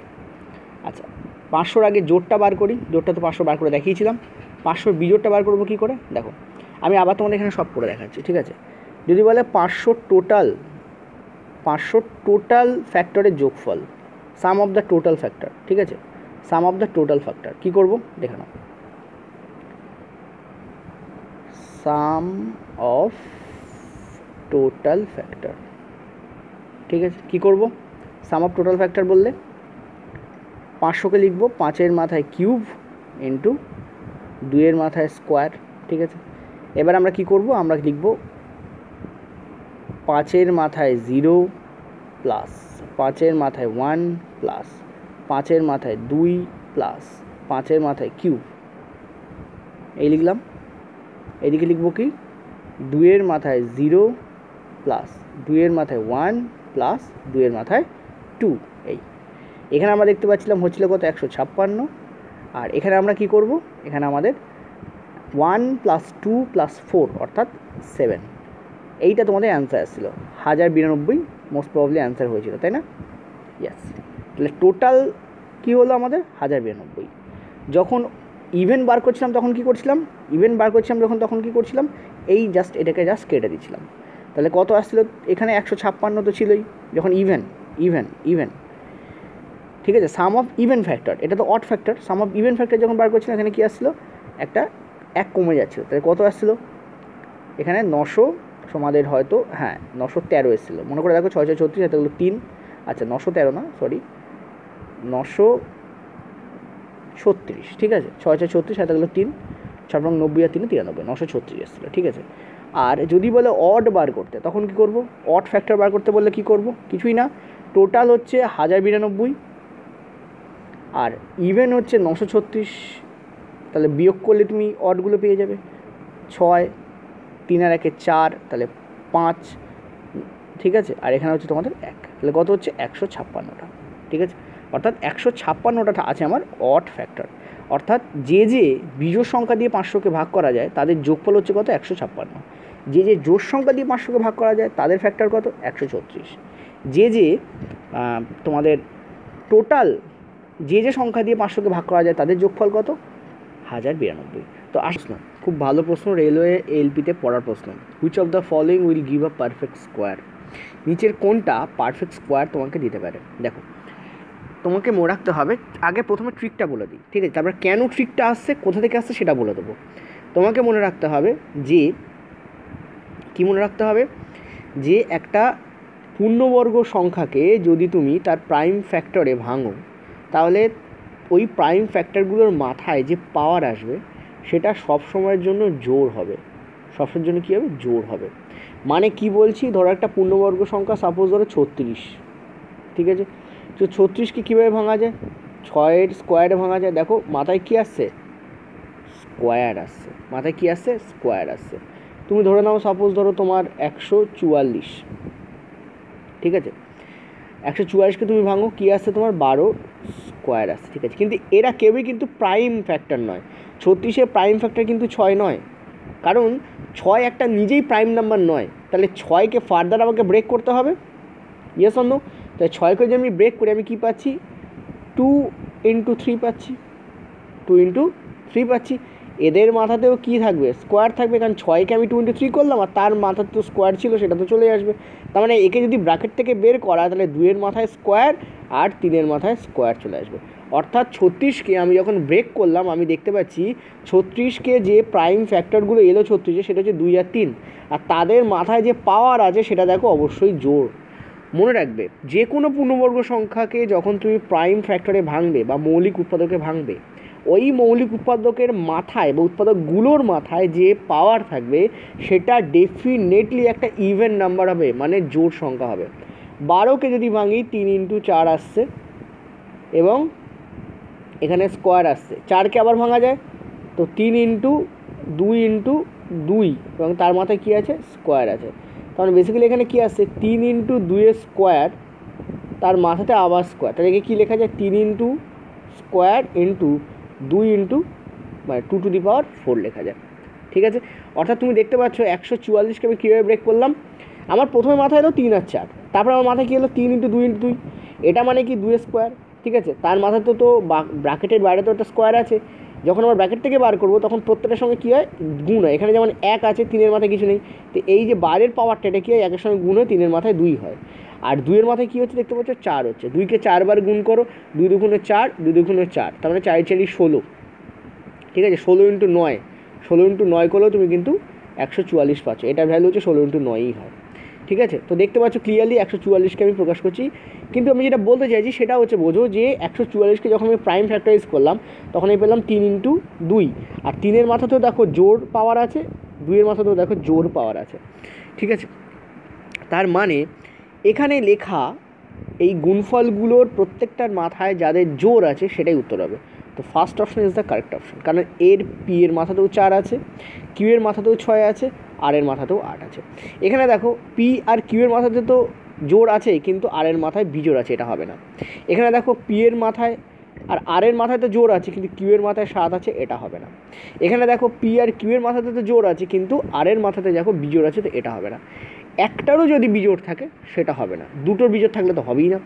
আচ্ছা পাঁচশোর আগে জোরটা বার করি জোরটা তো পাঁচশো বার করে দেখিয়েছিলাম পাঁচশোর বিজোরটা বার করবো কী করে দেখো আমি আবার তোমাদের এখানে সব করে দেখাচ্ছি ঠিক আছে যদি বলে পাঁচশো টোটাল পাঁচশো টোটাল ফ্যাক্টরের যোগফল sum of the total factor ঠিক আছে sum of the total factor কী করবো দেখে নাও সাম অফ টোটাল ফ্যাক্টর ঠিক আছে কী করবো সাম অফ টোটাল ফ্যাক্টর বললে পাঁচশোকে লিখবো পাঁচের মাথায় কিউব ইন্টু দুইয়ের মাথায় স্কোয়ার ঠিক আছে এবার আমরা কি করব আমরা লিখব পাঁচের মাথায় জিরো প্লাস পাঁচের মাথায় ওয়ান প্লাস পাঁচের মাথায় দুই প্লাস পাঁচের মাথায় কিউব এই লিখলাম এদিকে লিখব কি দুইয়ের মাথায় জিরো প্লাস দুইয়ের মাথায় ওয়ান প্লাস দুইয়ের মাথায় টু এই এখানে আমরা দেখতে পাচ্ছিলাম হচ্ছিল কত একশো ছাপ্পান্ন আর এখানে আমরা কি করব এখানে আমাদের one plus two plus four অর্থাৎ সেভেন এইটা তোমাদের অ্যান্সার আসছিলো হাজার বিরানব্বই মোস্ট প্রবলি অ্যান্সার হয়েছিল তাই না ইয়াস তাহলে টোটাল কী হলো আমাদের হাজার বিরানব্বই যখন ইভেন বার করছিলাম তখন কি করছিলাম ইভেন বার করছিলাম যখন তখন কি করছিলাম এই জাস্ট এটাকে জাস্ট কেটে দিচ্ছিলাম তাহলে কত আসছিলো এখানে একশো ছাপ্পান্ন তো ছিলই যখন ইভেন ইভেন ইভেন ঠিক আছে সাম অফ ইভেন ফ্যাক্টর এটা তো odd factor sum of even factor যখন বার করছিলাম এখানে কী আসছিলো একটা এক কমে যাচ্ছিলো তাহলে কত আসছিলো এখানে নশো সমাদের হয়তো হ্যাঁ নশো তেরো এসেছিলো মনে করে দেখো ছয় ছয় ছত্রিশ এতগুলো তিন আচ্ছা নশো তেরো না সরি নশো ছত্রিশ ঠিক আছে ছয় ছয় ছত্রিশ এতগুলো তিন ছয় রং নব্বই আর তিন তিরানব্বই নশো ছত্রিশ এসেছিলো ঠিক আছে আর যদি বলে অড বার করতে তখন কি করব অট ফ্যাক্টর বার করতে বললে কি করব কিছুই না টোটাল হচ্ছে হাজার বিরানব্বই আর ইভেন হচ্ছে নশো ছত্রিশ তাহলে বিয়োগ করলে তুমি অডগুলো পেয়ে যাবে ছয় তিন আর একে চার তাহলে পাঁচ ঠিক আছে আর এখানে হচ্ছে তোমাদের এক তাহলে কত হচ্ছে একশো ছাপ্পান্নটা ঠিক আছে অর্থাৎ একশো ছাপ্পান্নটা আছে আমার অট ফ্যাক্টর অর্থাৎ যে যে বিজোর সংখ্যা দিয়ে পাঁচশোকে ভাগ করা যায় তাদের যোগফল হচ্ছে কত একশো ছাপ্পান্ন যে যে জোর সংখ্যা দিয়ে পাঁচশোকে ভাগ করা যায় তাদের ফ্যাক্টর কত একশো ছত্রিশ যে যে তোমাদের টোটাল যে যে সংখ্যা দিয়ে পাঁচশোকে ভাগ করা যায় তাদের যোগফল কত হাজার বিরানব্বই তো না খুব ভালো প্রশ্ন রেলওয়ে এলপিতে পড়ার প্রশ্ন which of the following will give a perfect square নিচের কোনটা পারফেক্ট স্কোয়ার তোমাকে দিতে পারে দেখো তোমাকে মনে রাখতে হবে আগে প্রথমে ট্রিকটা বলে দিই ঠিক আছে তারপর কেন ট্রিকটা আসছে কোথা থেকে আসছে সেটা বলে দেবো তোমাকে মনে রাখতে হবে যে কী মনে রাখতে হবে যে একটা পূর্ণবর্গ সংখ্যাকে যদি তুমি তার প্রাইম ফ্যাক্টরে ভাঙো তাহলে ওই প্রাইম ফ্যাক্টরগুলোর মাথায় যে পাওয়ার আসবে সেটা সব সময়ের জন্য জোর হবে সবসময়ের জন্য কী হবে জোর হবে মানে কি বলছি ধরো একটা পূর্ণবর্গ সংখ্যা সাপোজ ধরো ছত্রিশ ঠিক আছে তো ছত্রিশকে কীভাবে ভাঙা যায় ছয়ের স্কোয়ারে ভাঙা যায় দেখো মাথায় কী আসছে স্কোয়ার আসছে মাথায় কী আসছে স্কোয়ার আসছে তুমি ধরে নাও সাপোজ ধরো তোমার একশো চুয়াল্লিশ ঠিক আছে একশো চুয়াল্লিশকে তুমি ভাঙো কী আসছে তোমার বারো স্কোয়ার আসছে ঠিক আছে কিন্তু এরা কেউই কিন্তু প্রাইম ফ্যাক্টর নয় ছত্রিশের প্রাইম ফ্যাক্টর কিন্তু ছয় নয় কারণ ছয় একটা নিজেই প্রাইম নাম্বার নয় তাহলে ছয়কে ফার্দার আমাকে ব্রেক করতে হবে ইয়েস অন্য তাই ছয়কে যদি আমি ব্রেক করি আমি কী পাচ্ছি টু ইন্টু থ্রি পাচ্ছি টু ইন্টু থ্রি পাচ্ছি এদের মাথাতেও কি থাকবে স্কোয়ার থাকবে কারণ ছয়কে আমি টোয়েন্টি থ্রি করলাম আর তার মাথার তো স্কোয়ার ছিল সেটা তো চলে আসবে তার মানে একে যদি ব্র্যাকেট থেকে বের করা তাহলে দুয়ের মাথায় স্কোয়ার আর তিনের মাথায় স্কোয়ার চলে আসবে অর্থাৎ ছত্রিশকে আমি যখন ব্রেক করলাম আমি দেখতে পাচ্ছি ছত্রিশকে যে প্রাইম ফ্যাক্টরগুলো এলো ছত্রিশে সেটা হচ্ছে দুই আর তিন আর তাদের মাথায় যে পাওয়ার আছে সেটা দেখো অবশ্যই জোর মনে রাখবে যে কোনো পূর্ণবর্গ সংখ্যাকে যখন তুমি প্রাইম ফ্যাক্টরে ভাঙবে বা মৌলিক উৎপাদকে ভাঙবে ওই মৌলিক উৎপাদকের মাথায় বা উৎপাদকগুলোর মাথায় যে পাওয়ার থাকবে সেটা ডেফিনেটলি একটা ইভেন্ট নাম্বার হবে মানে জোর সংখ্যা হবে বারোকে যদি ভাঙি তিন ইন্টু চার আসছে এবং এখানে স্কোয়ার আসছে চারকে আবার ভাঙা যায় তো তিন ইন্টু দুই ইন্টু দুই এবং তার মাথায় কী আছে স্কোয়ার আছে কারণ বেসিক্যালি মানে এখানে কী আসছে তিন ইন্টু দুইয়ের স্কোয়ার তার মাথাতে আবার স্কোয়ার তাহলে কি লেখা যায় তিন ইন্টু স্কোয়ার ইন্টু দুই ইন্টু মানে two to the power four লেখা যায় ঠিক আছে অর্থাৎ তুমি দেখতে পাচ্ছ একশো চুয়াল্লিশকে আমি কীভাবে ব্রেক করলাম আমার প্রথমে মাথায় এলো তিন আর চার তারপর আমার মাথায় কী এলো তিন ইন্টু দুই ইন্টু দুই এটা মানে কি দুই স্কোয়ার ঠিক আছে তার মাথায় তো তো ব্র্যাকেটের বাইরে তো একটা স্কোয়ার আছে যখন আমার ব্র্যাকেট থেকে বার করবো তখন প্রত্যেকটার সঙ্গে কী হয় গুণ হয় এখানে যেমন এক আছে তিনের মাথায় কিছু নেই তো এই যে বারের পাওয়ারটা এটা কী হয় একের সঙ্গে গুণ হয় তিনের মাথায় দুই হয় আর দুইয়ের মাথায় কী হচ্ছে দেখতে পাচ্ছ চার হচ্ছে দুইকে চারবার গুণ করো দুই দুগুণে চার দুই দুগুণে চার তার মানে চারি চারি ষোলো ঠিক আছে ষোলো ইন্টু নয় ষোলো ইন্টু নয় করলেও তুমি কিন্তু একশো চুয়াল্লিশ পাচ্ছ এটার ভ্যালু হচ্ছে ষোলো ইন্টু নয়ই হয় ঠিক আছে তো দেখতে পাচ্ছ ক্লিয়ারলি একশো চুয়াল্লিশকে আমি প্রকাশ করছি কিন্তু আমি যেটা বলতে চাইছি সেটা হচ্ছে বোঝো যে একশো চুয়াল্লিশকে যখন আমি প্রাইম ফ্যাক্টরাইজ করলাম তখন আমি পেলাম তিন ইন্টু দুই আর তিনের মাথাতেও দেখো জোর পাওয়ার আছে দুইয়ের মাথাতেও দেখো জোর পাওয়ার আছে ঠিক আছে তার মানে এখানে লেখা এই গুণফলগুলোর প্রত্যেকটার মাথায় যাদের জোর আছে সেটাই উত্তর হবে তো first option is the correct option কারণ এর পি এর মাথাতেও চার আছে কিউ এর মাথাতেও ছয় আছে আর এর মাথাতেও আট আছে এখানে দেখো পি আর কিউ এর মাথাতে তো জোর আছে কিন্তু আর এর মাথায় বিজোর আছে এটা হবে না এখানে দেখো পি এর মাথায় আর আর এর মাথায় তো জোর আছে কিন্তু কিউ এর মাথায় সাত আছে এটা হবে না এখানে দেখো পি আর কিউ এর মাথাতে তো জোর আছে কিন্তু আর এর মাথাতে দেখো বিজোর আছে তো এটা হবে না একটারও যদি বিজোড় থাকে সেটা হবে না দুটোর বিজোড় থাকলে তো হবেই না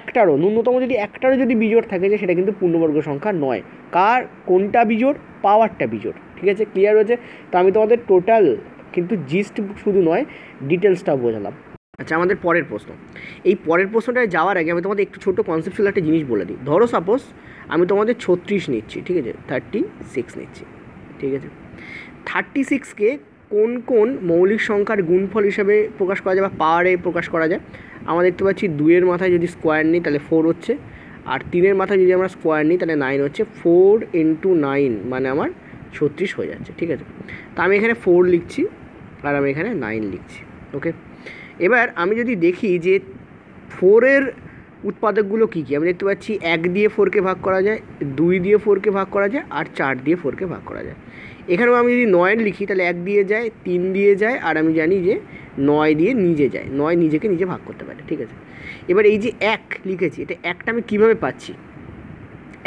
একটারও ন্যূনতম যদি একটারও যদি বিজোড় থাকে যে সেটা কিন্তু পূর্ণবর্গ সংখ্যা নয় কার কোনটা বিজোড় পাওয়ারটা বিজোড় ঠিক আছে ক্লিয়ার হয়েছে তো আমি তোমাদের টোটাল কিন্তু জিস্ট শুধু নয় ডিটেলসটা বোঝালাম আচ্ছা আমাদের পরের প্রশ্ন এই পরের প্রশ্নটায় যাওয়ার আগে আমি তোমাদের একটু ছোটো কনসেপশুয়াল একটা জিনিস বলে দিই ধরো সাপোজ আমি তোমাদের ছত্রিশ নিচ্ছি ঠিক আছে থার্টি সিক্স নিচ্ছি ঠিক আছে থার্টি সিক্সকে কোন কোন মৌলিক সংখ্যার গুণফল হিসাবে প্রকাশ করা যায় বা পাওয়ারে প্রকাশ করা যায় আমরা দেখতে পাচ্ছি দুইয়ের মাথায় যদি স্কোয়ার নিই তাহলে ফোর হচ্ছে আর তিনের মাথায় যদি আমরা স্কোয়ার নিই তাহলে নাইন হচ্ছে ফোর ইন্টু নাইন মানে আমার ছত্রিশ হয়ে যাচ্ছে ঠিক আছে তা আমি এখানে ফোর লিখছি আর আমি এখানে নাইন লিখছি ওকে এবার আমি যদি দেখি যে ফোরের উৎপাদকগুলো কী কী আমি দেখতে পাচ্ছি এক দিয়ে ফোরকে ভাগ করা যায় দুই দিয়ে ফোরকে ভাগ করা যায় আর চার দিয়ে ফোরকে ভাগ করা যায় এখানেও আমি যদি নয় লিখি তাহলে এক দিয়ে যায় তিন দিয়ে যায় আর আমি জানি যে নয় দিয়ে নিজে যায় নয় নিজেকে নিজে ভাগ করতে পারে ঠিক আছে এবার এই যে এক লিখেছি এটা একটা আমি কীভাবে পাচ্ছি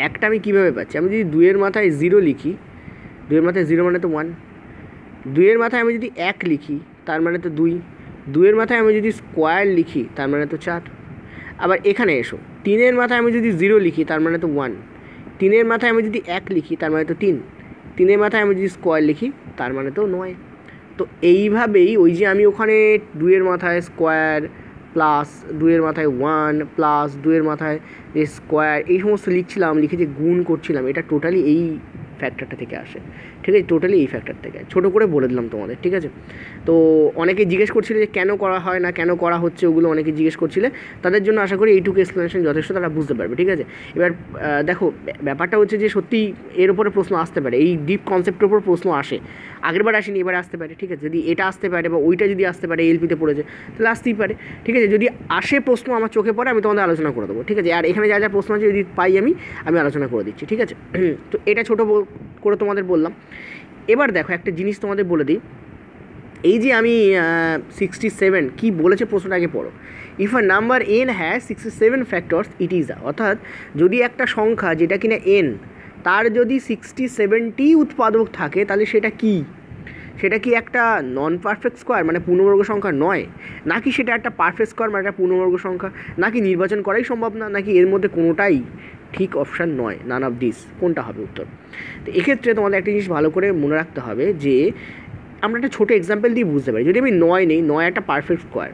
একটা আমি কিভাবে পাচ্ছি আমি যদি দুয়ের মাথায় জিরো লিখি দুয়ের মাথায় জিরো মানে তো ওয়ান দুয়ের মাথায় আমি যদি এক লিখি তার মানে তো দুই দুয়ের মাথায় আমি যদি স্কোয়ার লিখি তার মানে তো চার আবার এখানে এসো তিনের মাথায় আমি যদি জিরো লিখি তার মানে তো ওয়ান তিনের মাথায় আমি যদি এক লিখি তার মানে তো তিন তিনের মাথায় আমি যদি স্কোয়ার লিখি তার মানে তো নয় তো এইভাবেই ওই যে আমি ওখানে দুয়ের মাথায় স্কোয়ার প্লাস দুয়ের মাথায় ওয়ান প্লাস দুয়ের মাথায় যে স্কোয়ার এই সমস্ত লিখছিলাম লিখে যে গুণ করছিলাম এটা টোটালি এই ফ্যাক্টরটা থেকে আসে ঠিক আছে টোটালি এই ফ্যাক্টর থেকে ছোটো করে বলে দিলাম তোমাদের ঠিক আছে তো অনেকে জিজ্ঞেস করছিলে যে কেন করা হয় না কেন করা হচ্ছে ওগুলো অনেকে জিজ্ঞেস করছিলে তাদের জন্য আশা করি এইটুকু এক্সপ্লেনেশন যথেষ্ট তারা বুঝতে পারবে ঠিক আছে এবার দেখো ব্যাপারটা হচ্ছে যে সত্যি এর উপরে প্রশ্ন আসতে পারে এই ডিপ কনসেপ্টের উপর প্রশ্ন আসে আগেরবার আসেনি এবার আসতে পারে ঠিক আছে যদি এটা আসতে পারে বা ওইটা যদি আসতে পারে এলপিতে পড়েছে তাহলে আসতেই পারে ঠিক আছে যদি আসে প্রশ্ন আমার চোখে পড়ে আমি তোমাদের আলোচনা করে দেবো ঠিক আছে আর এখানে যা যা প্রশ্ন আছে যদি পাই আমি আমি আলোচনা করে দিচ্ছি ঠিক আছে তো এটা ছোটো করে তোমাদের বললাম এবার দেখো একটা জিনিস তোমাদের বলে দিই এই যে আমি সিক্সটি সেভেন কী বলেছে প্রশ্নটা আগে পড়ো if a number N has sixty seven factors it is a অর্থাৎ যদি একটা সংখ্যা যেটা কিনা এন তার যদি সিক্সটি সেভেনটি উৎপাদক থাকে তাহলে সেটা কি সেটা কি একটা নন পারফেক্ট স্কোয়ার মানে পূর্ণবর্গ সংখ্যা নয় নাকি সেটা একটা পারফেক্ট স্কোয়ার মানে একটা পূর্ণবর্গ সংখ্যা নাকি নির্বাচন করাই সম্ভব না নাকি এর মধ্যে কোনোটাই ঠিক অপশান নয় নান অফ দিস কোনটা হবে উত্তর তো এক্ষেত্রে তোমাদের একটা জিনিস ভালো করে মনে রাখতে হবে যে আমরা একটা ছোটো এক্সাম্পল দিয়ে বুঝতে পারি যদি আমি নয় নেই নয় একটা পারফেক্ট স্কোয়ার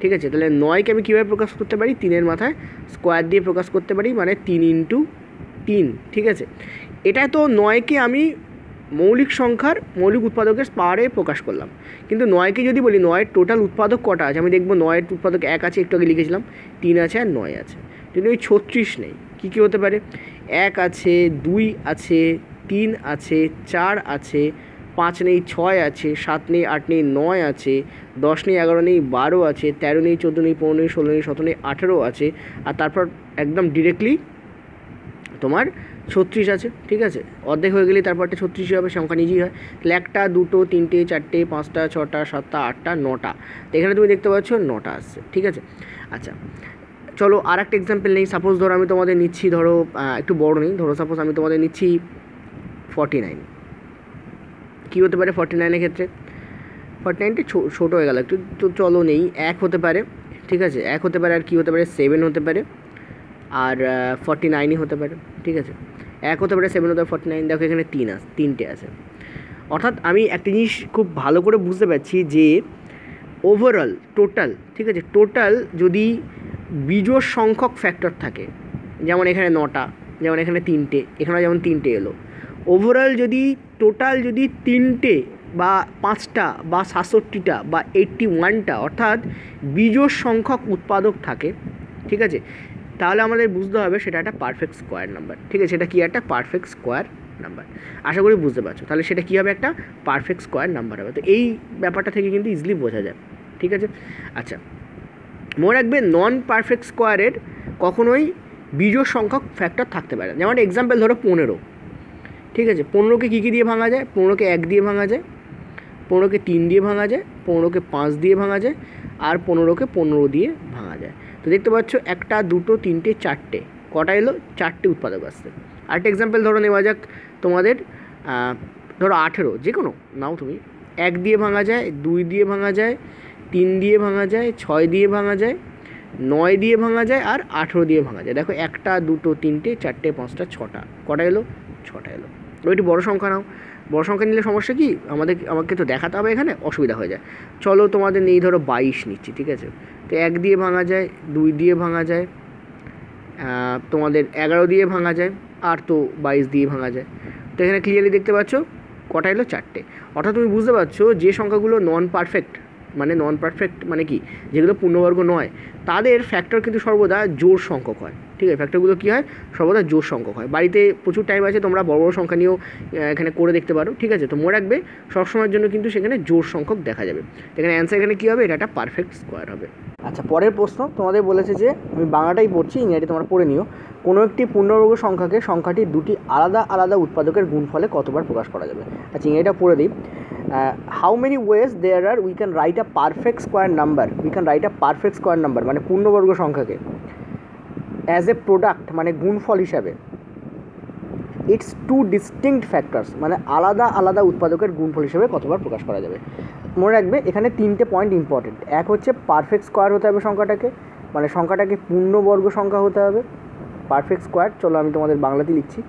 ঠিক আছে তাহলে নয়কে আমি কীভাবে প্রকাশ করতে পারি তিনের মাথায় স্কোয়ার দিয়ে প্রকাশ করতে পারি মানে তিন ইন্টু তিন ঠিক আছে এটা তো নয়কে আমি মৌলিক সংখ্যার মৌলিক উৎপাদকের পারে প্রকাশ করলাম কিন্তু নয়কে যদি বলি নয়ের টোটাল উৎপাদক কটা আছে আমি দেখবো নয়ের উৎপাদক এক আছে একটু আগে লিখেছিলাম তিন আছে আর নয় আছে যদি ওই ছত্রিশ নেই কী কী হতে পারে এক আছে দুই আছে তিন আছে চার আছে পাঁচ নেই ছয় আছে সাত নেই আট নেই নয় আছে দশ নেই এগারো নেই বারো আছে তেরো নেই চোদ্দো নেই পনেরো নেই ষোলো নেই সতেরো নেই আঠেরো আছে আর তারপর একদম ডিরেক্টলি তোমার ছত্রিশ আছে ঠিক আছে অর্ধেক হয়ে গেলে তারপরটা ছত্রিশই হবে সংখ্যা নিজেই হয় তাহলে একটা দুটো তিনটে চারটে পাঁচটা ছটা সাতটা আটটা নটা তো এখানে তুমি দেখতে পাচ্ছ নটা আসছে ঠিক আছে আচ্ছা চলো আর একটা এক্সাম্পল নেই সাপোজ ধরো আমি তোমাদের নিচ্ছি ধরো একটু বড় নেই ধরো সাপোজ আমি তোমাদের নিচ্ছি ফর্টি নাইন কী হতে পারে ফর্টি নাইনের ক্ষেত্রে ফর্টি নাইনটা ছোটো হয়ে গেল একটু তো চলো নেই এক হতে পারে ঠিক আছে এক হতে পারে আর কী হতে পারে সেভেন হতে পারে আর ফর্টি নাইনই হতে পারে ঠিক আছে এক হতে পারে সেভেন হতে ফর্টি নাইন দেখো এখানে তিন আছে তিনটে আছে অর্থাৎ আমি একটা জিনিস খুব ভালো করে বুঝতে পারছি যে ওভারঅল টোটাল ঠিক আছে টোটাল যদি বিজোড় সংখ্যক ফ্যাক্টর থাকে যেমন এখানে নটা যেমন এখানে তিনটে এখানে যেমন তিনটে এলো ওভারঅল যদি টোটাল যদি তিনটে বা পাঁচটা বা সাতষট্টিটা বা এইট্টি ওয়ানটা অর্থাৎ বিজোড় সংখ্যক উৎপাদক থাকে ঠিক আছে তাহলে আমাদের বুঝতে হবে সেটা একটা পারফেক্ট স্কোয়ার নাম্বার ঠিক আছে সেটা কি একটা পারফেক্ট স্কোয়ার নাম্বার আশা করি বুঝতে পারছো তাহলে সেটা কী হবে একটা পারফেক্ট স্কোয়ার নাম্বার হবে তো এই ব্যাপারটা থেকে কিন্তু ইজিলি বোঝা যায় ঠিক আছে আচ্ছা মনে রাখবে নন পারফেক্ট স্কোয়ারের কখনোই বিজোড় সংখ্যক ফ্যাক্টর থাকতে পারে যেমন এক্সাম্পল ধরো পনেরো ঠিক আছে পনেরোকে কী কী দিয়ে ভাঙা যায় পনেরোকে এক দিয়ে ভাঙা যায় পনেরোকে তিন দিয়ে ভাঙা যায় পনেরোকে পাঁচ দিয়ে ভাঙা যায় আর পনেরোকে পনেরো দিয়ে ভাঙা যায় তো দেখতে পাচ্ছ একটা দুটো তিনটে চারটে কটা এলো চারটে উৎপাদক আসছে আরেকটা এক্সাম্পল ধরো নেওয়া যাক তোমাদের ধরো আঠেরো যে কোনো নাও তুমি এক দিয়ে ভাঙা যায় দুই দিয়ে ভাঙা যায় তিন দিয়ে ভাঙা যায় ছয় দিয়ে ভাঙা যায় নয় দিয়ে ভাঙা যায় আর আঠেরো দিয়ে ভাঙা যায় দেখো একটা দুটো তিনটে চারটে পাঁচটা ছটা কটা এলো ছটা এলো একটু বড় সংখ্যা নাও বড় সংখ্যা নিলে সমস্যা কি আমাদের আমাকে তো দেখাতে হবে এখানে অসুবিধা হয়ে যায় চলো তোমাদের নিয়ে ধরো বাইশ নিচ্ছি ঠিক আছে তো এক দিয়ে ভাঙা যায় দুই দিয়ে ভাঙা যায় তোমাদের এগারো দিয়ে ভাঙা যায় আর তো বাইশ দিয়ে ভাঙা যায় তো এখানে ক্লিয়ারলি দেখতে পাচ্ছ কটা এলো চারটে অর্থাৎ তুমি বুঝতে পারছো যে সংখ্যাগুলো নন পারফেক্ট মানে নন পারফেক্ট মানে কি যেগুলো পূর্ণবর্গ নয় তাদের ফ্যাক্টর কিন্তু সর্বদা জোর সংখ্যক হয় ঠিক আছে ফ্যাক্টরগুলো কী হয় সর্বদা জোর সংখ্যক হয় বাড়িতে প্রচুর টাইম আছে তোমরা বড় বড় সংখ্যা নিয়েও এখানে করে দেখতে পারো ঠিক আছে তো মনে রাখবে সবসময়ের জন্য কিন্তু সেখানে জোর সংখ্যক দেখা যাবে এখানে অ্যান্সার এখানে কী হবে এটা একটা পারফেক্ট স্কোয়ার হবে আচ্ছা পরের প্রশ্ন তোমাদের বলেছে যে আমি বাংলাটাই পড়ছি ইংরাজি তোমরা পড়ে নিও কোনো একটি পূর্ণবর্গ সংখ্যাকে সংখ্যাটি দুটি আলাদা আলাদা উৎপাদকের গুণফলে কতবার প্রকাশ করা যাবে আচ্ছা ইংরেজিটা পড়ে দিই how many ways there are we can write a perfect square number we can write a perfect square number মানে পূর্ণবর্গ সংখ্যাকে অ্যাজ এ প্রোডাক্ট মানে গুণফল হিসাবে ইটস টু ডিস্টিংক্ট ফ্যাক্টরস মানে আলাদা আলাদা উৎপাদকের গুণফল হিসেবে কতবার প্রকাশ করা যাবে মনে রাখবে এখানে তিনটে পয়েন্ট ইম্পর্টেন্ট এক হচ্ছে পারফেক্ট স্কোয়ার হতে হবে সংখ্যাটাকে মানে সংখ্যাটাকে পূর্ণবর্গ সংখ্যা হতে হবে পারফেক্ট স্কোয়ার চলো আমি তোমাদের বাংলাতে লিখছি